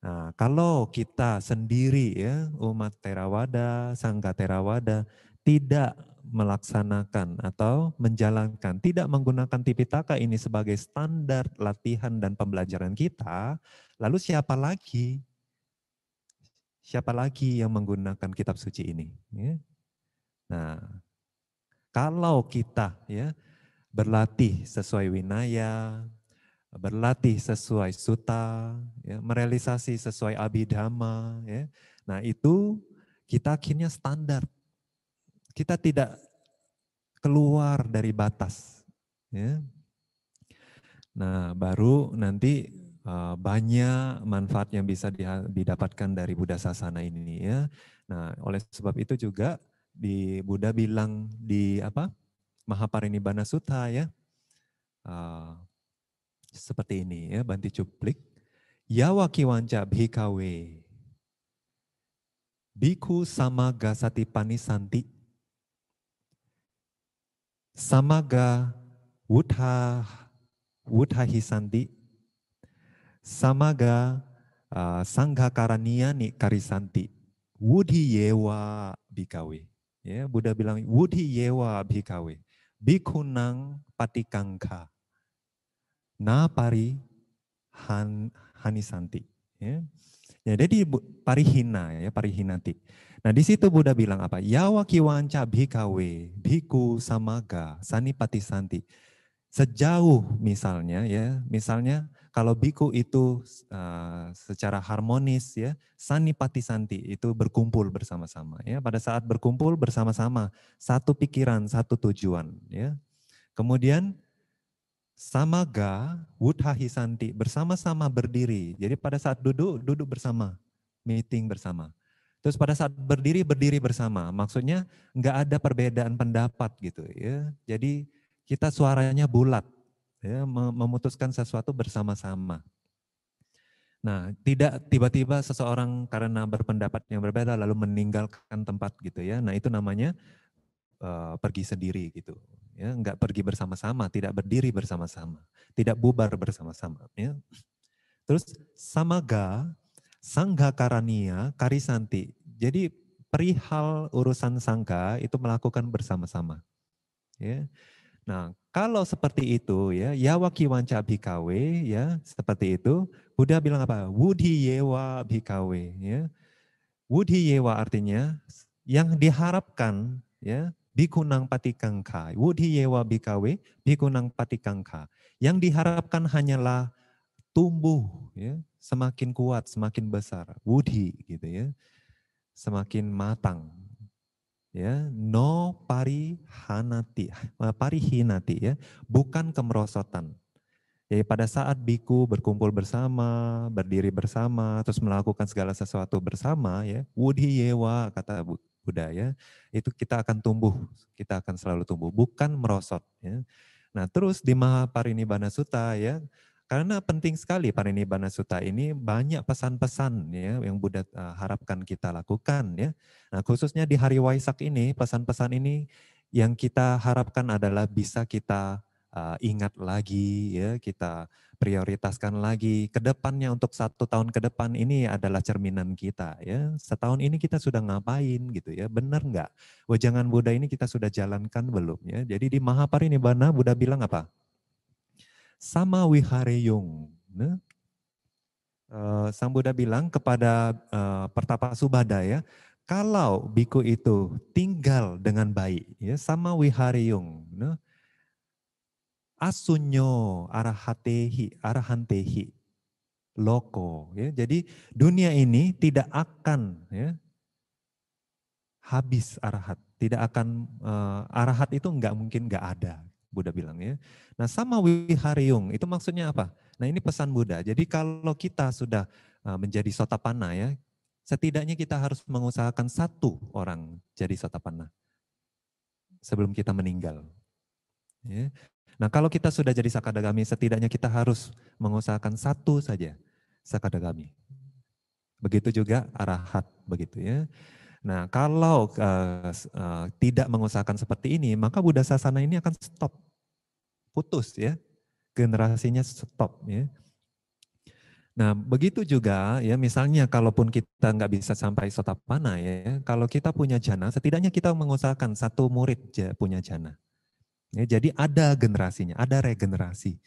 Nah, kalau kita sendiri ya umat Terawada, Sangga Terawada tidak melaksanakan atau menjalankan, tidak menggunakan Tipitaka ini sebagai standar latihan dan pembelajaran kita, lalu siapa lagi? Siapa lagi yang menggunakan kitab suci ini? Ya. Nah, kalau kita ya berlatih sesuai winaya, berlatih sesuai suta, ya, merealisasi sesuai abidama. Ya. Nah itu kita akhirnya standar. Kita tidak keluar dari batas. Ya. Nah baru nanti eh, banyak manfaat yang bisa didapatkan dari Buddha Sasana ini. Ya. Nah oleh sebab itu juga di Buddha bilang di apa Mahaparinibbana Sutta ya. Eh, seperti ini ya, banti cuplik. Yawa kiwanca bhikawe. Biku sama gasati panisanti. Samaga wutha wutha hisanti. Samaga uh, sangha karaniani karisanti. Wudhi yewa bhikawe. Ya, Buddha bilang wudhi yewa bhikawe. Bikunang patikangka. Napari Han, Hanisanti. Ya. Ya, jadi parihina ya, ya parihinati. Nah, di situ Buddha bilang apa? Yawa kiwanca bhikawe, bhiku samaga, sanipati santi. Sejauh misalnya ya, misalnya kalau biku itu uh, secara harmonis ya, sanipati santi itu berkumpul bersama-sama ya. Pada saat berkumpul bersama-sama, satu pikiran, satu tujuan ya. Kemudian Samaga Wudhahi Santi bersama-sama berdiri. Jadi pada saat duduk duduk bersama, meeting bersama. Terus pada saat berdiri berdiri bersama. Maksudnya nggak ada perbedaan pendapat gitu ya. Jadi kita suaranya bulat ya memutuskan sesuatu bersama-sama. Nah, tidak tiba-tiba seseorang karena berpendapat yang berbeda lalu meninggalkan tempat gitu ya. Nah, itu namanya uh, pergi sendiri gitu ya nggak pergi bersama-sama, tidak berdiri bersama-sama, tidak bubar bersama-sama. Ya. Terus samaga, sangga karania, karisanti. Jadi perihal urusan sangga itu melakukan bersama-sama. Ya. Nah, kalau seperti itu ya, yawa kiwanca bikawe ya, seperti itu, Buddha bilang apa? Wudhi yewa bikawe ya. Wudhi yewa artinya yang diharapkan ya bikunang patikangka, wudhi yewa bikawe, bikunang patikangka. Yang diharapkan hanyalah tumbuh, ya, semakin kuat, semakin besar, wudhi gitu ya, semakin matang. Ya, no parihanati, eh, parihinati ya, bukan kemerosotan. Jadi ya, pada saat biku berkumpul bersama, berdiri bersama, terus melakukan segala sesuatu bersama ya, wudhi yewa kata budaya itu kita akan tumbuh, kita akan selalu tumbuh, bukan merosot. Ya. Nah terus di Mahaparinibbana Sutta ya, karena penting sekali Parinibbana Sutta ini banyak pesan-pesan ya yang Buddha eh, harapkan kita lakukan ya. Nah khususnya di hari Waisak ini pesan-pesan ini yang kita harapkan adalah bisa kita uh, ingat lagi ya kita prioritaskan lagi ke depannya untuk satu tahun ke depan ini adalah cerminan kita ya setahun ini kita sudah ngapain gitu ya benar nggak wajangan Buddha ini kita sudah jalankan belum ya jadi di Mahaparinibbana Buddha bilang apa sama wihareyung ne? uh, Sang Buddha bilang kepada uh, Pertapa Subada ya kalau biku itu tinggal dengan baik ya sama wihareyung nah, asunyo arahatehi, arahantehi, loko. Ya, jadi dunia ini tidak akan ya, habis arahat, tidak akan uh, arahat itu nggak mungkin nggak ada. Buddha bilang ya. Nah sama wihariung itu maksudnya apa? Nah ini pesan Buddha. Jadi kalau kita sudah uh, menjadi sotapana ya, setidaknya kita harus mengusahakan satu orang jadi sotapana sebelum kita meninggal. Ya. Nah, kalau kita sudah jadi sakadagami, setidaknya kita harus mengusahakan satu saja sakadagami. Begitu juga arahat, begitu ya. Nah, kalau uh, uh, tidak mengusahakan seperti ini, maka Buddha Sasana ini akan stop, putus ya, generasinya stop ya. Nah, begitu juga ya misalnya kalaupun kita nggak bisa sampai sotapana ya, kalau kita punya jana, setidaknya kita mengusahakan satu murid punya jana. Ya, jadi ada generasinya, ada regenerasi.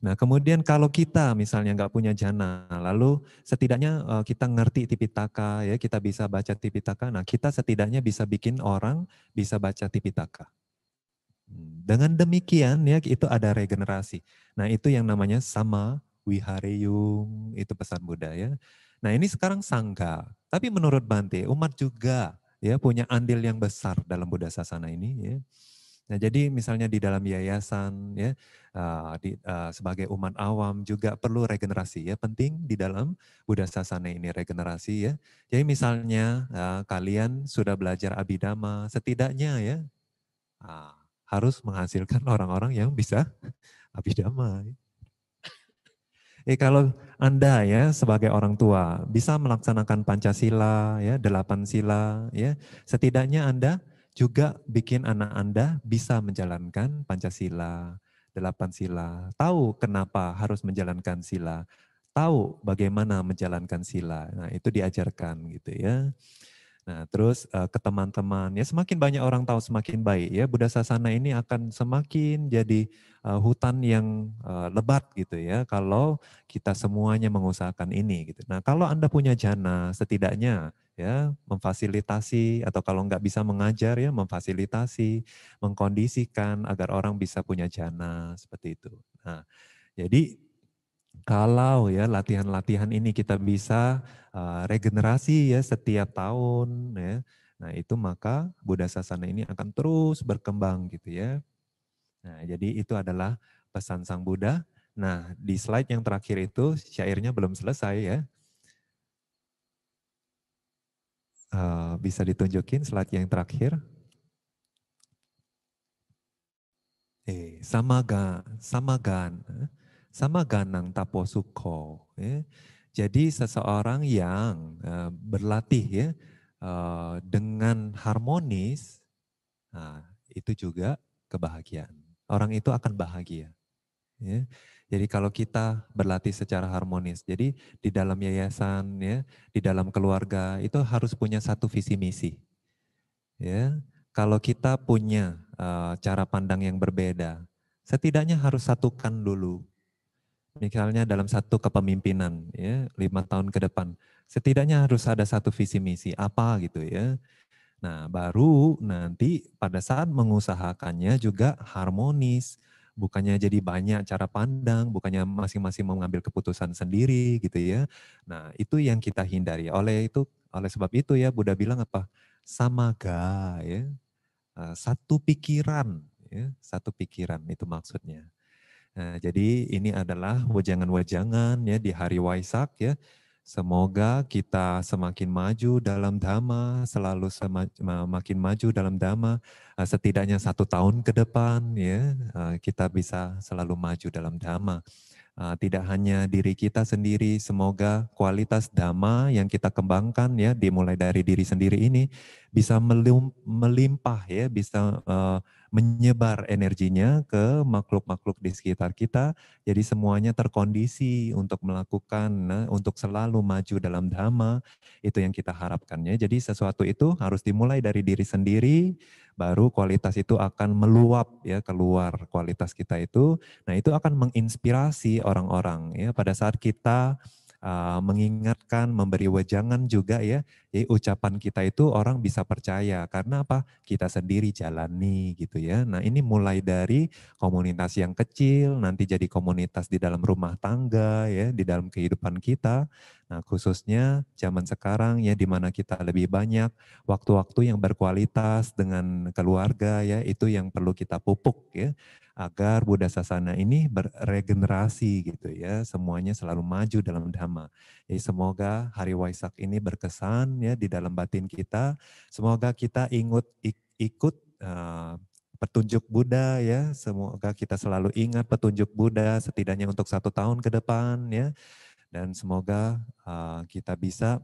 Nah, kemudian kalau kita misalnya nggak punya jana, lalu setidaknya eh, kita ngerti tipitaka, ya kita bisa baca tipitaka. Nah, kita setidaknya bisa bikin orang bisa baca tipitaka. Dengan demikian ya itu ada regenerasi. Nah, itu yang namanya sama wihareyung, itu pesan Buddha ya. Nah, ini sekarang sangga. Tapi menurut Bante, umat juga ya punya andil yang besar dalam Buddha sasana ini ya. Nah, jadi misalnya di dalam yayasan ya uh, di, uh, sebagai umat awam juga perlu regenerasi ya penting di dalam Buddha Sasana ini regenerasi ya. Jadi misalnya uh, kalian sudah belajar abidama setidaknya ya uh, harus menghasilkan orang-orang yang bisa abidama. Eh kalau Anda ya sebagai orang tua bisa melaksanakan Pancasila ya, delapan sila ya, setidaknya Anda juga bikin anak Anda bisa menjalankan Pancasila, delapan sila, tahu kenapa harus menjalankan sila, tahu bagaimana menjalankan sila. Nah, itu diajarkan gitu ya. Nah, terus uh, ke teman-teman, ya semakin banyak orang tahu semakin baik ya. Buddha Sasana ini akan semakin jadi uh, hutan yang uh, lebat gitu ya kalau kita semuanya mengusahakan ini gitu. Nah, kalau Anda punya jana setidaknya ya memfasilitasi atau kalau nggak bisa mengajar ya memfasilitasi, mengkondisikan agar orang bisa punya jana seperti itu. Nah, jadi kalau ya latihan-latihan ini kita bisa uh, regenerasi ya setiap tahun ya. Nah, itu maka Buddha Sasana ini akan terus berkembang gitu ya. Nah, jadi itu adalah pesan Sang Buddha. Nah, di slide yang terakhir itu syairnya belum selesai ya. Uh, bisa ditunjukin slide yang terakhir. Eh, samaga, samagan. Samagan eh sama ganang taposuko. Ya. Jadi seseorang yang uh, berlatih ya uh, dengan harmonis, nah, itu juga kebahagiaan. Orang itu akan bahagia. Ya. Jadi kalau kita berlatih secara harmonis, jadi di dalam yayasan, ya, di dalam keluarga itu harus punya satu visi misi. Ya, kalau kita punya uh, cara pandang yang berbeda, setidaknya harus satukan dulu misalnya dalam satu kepemimpinan ya lima tahun ke depan setidaknya harus ada satu visi misi apa gitu ya nah baru nanti pada saat mengusahakannya juga harmonis bukannya jadi banyak cara pandang bukannya masing-masing mengambil keputusan sendiri gitu ya nah itu yang kita hindari oleh itu oleh sebab itu ya Buddha bilang apa samaga ya eh, satu pikiran ya satu pikiran itu maksudnya Nah, jadi ini adalah wajangan-wajangan ya di hari Waisak ya. Semoga kita semakin maju dalam dhamma, selalu semakin maju dalam dhamma, eh, setidaknya satu tahun ke depan ya eh, kita bisa selalu maju dalam dhamma. Tidak hanya diri kita sendiri, semoga kualitas dhamma yang kita kembangkan ya dimulai dari diri sendiri ini bisa melimpah ya, bisa uh, menyebar energinya ke makhluk-makhluk di sekitar kita. Jadi semuanya terkondisi untuk melakukan, eh, untuk selalu maju dalam dhamma. Itu yang kita harapkannya. Jadi sesuatu itu harus dimulai dari diri sendiri, baru kualitas itu akan meluap ya keluar kualitas kita itu. Nah itu akan menginspirasi orang-orang ya pada saat kita Eh, mengingatkan, memberi wejangan juga ya. Jadi ucapan kita itu orang bisa percaya karena apa? Kita sendiri jalani gitu ya. Nah ini mulai dari komunitas yang kecil, nanti jadi komunitas di dalam rumah tangga ya, di dalam kehidupan kita. Nah, khususnya zaman sekarang ya di mana kita lebih banyak waktu-waktu yang berkualitas dengan keluarga ya itu yang perlu kita pupuk ya agar Buddha Sasana ini beregenerasi gitu ya semuanya selalu maju dalam dhamma. Jadi ya, semoga hari Waisak ini berkesan ya di dalam batin kita. Semoga kita ingut, ik, ikut uh, petunjuk Buddha ya. Semoga kita selalu ingat petunjuk Buddha setidaknya untuk satu tahun ke depan ya dan semoga uh, kita bisa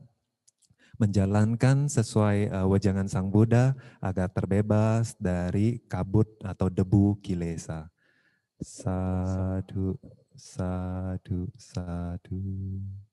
menjalankan sesuai uh, wejangan Sang Buddha agar terbebas dari kabut atau debu kilesa. Sadu, sadu, sadu.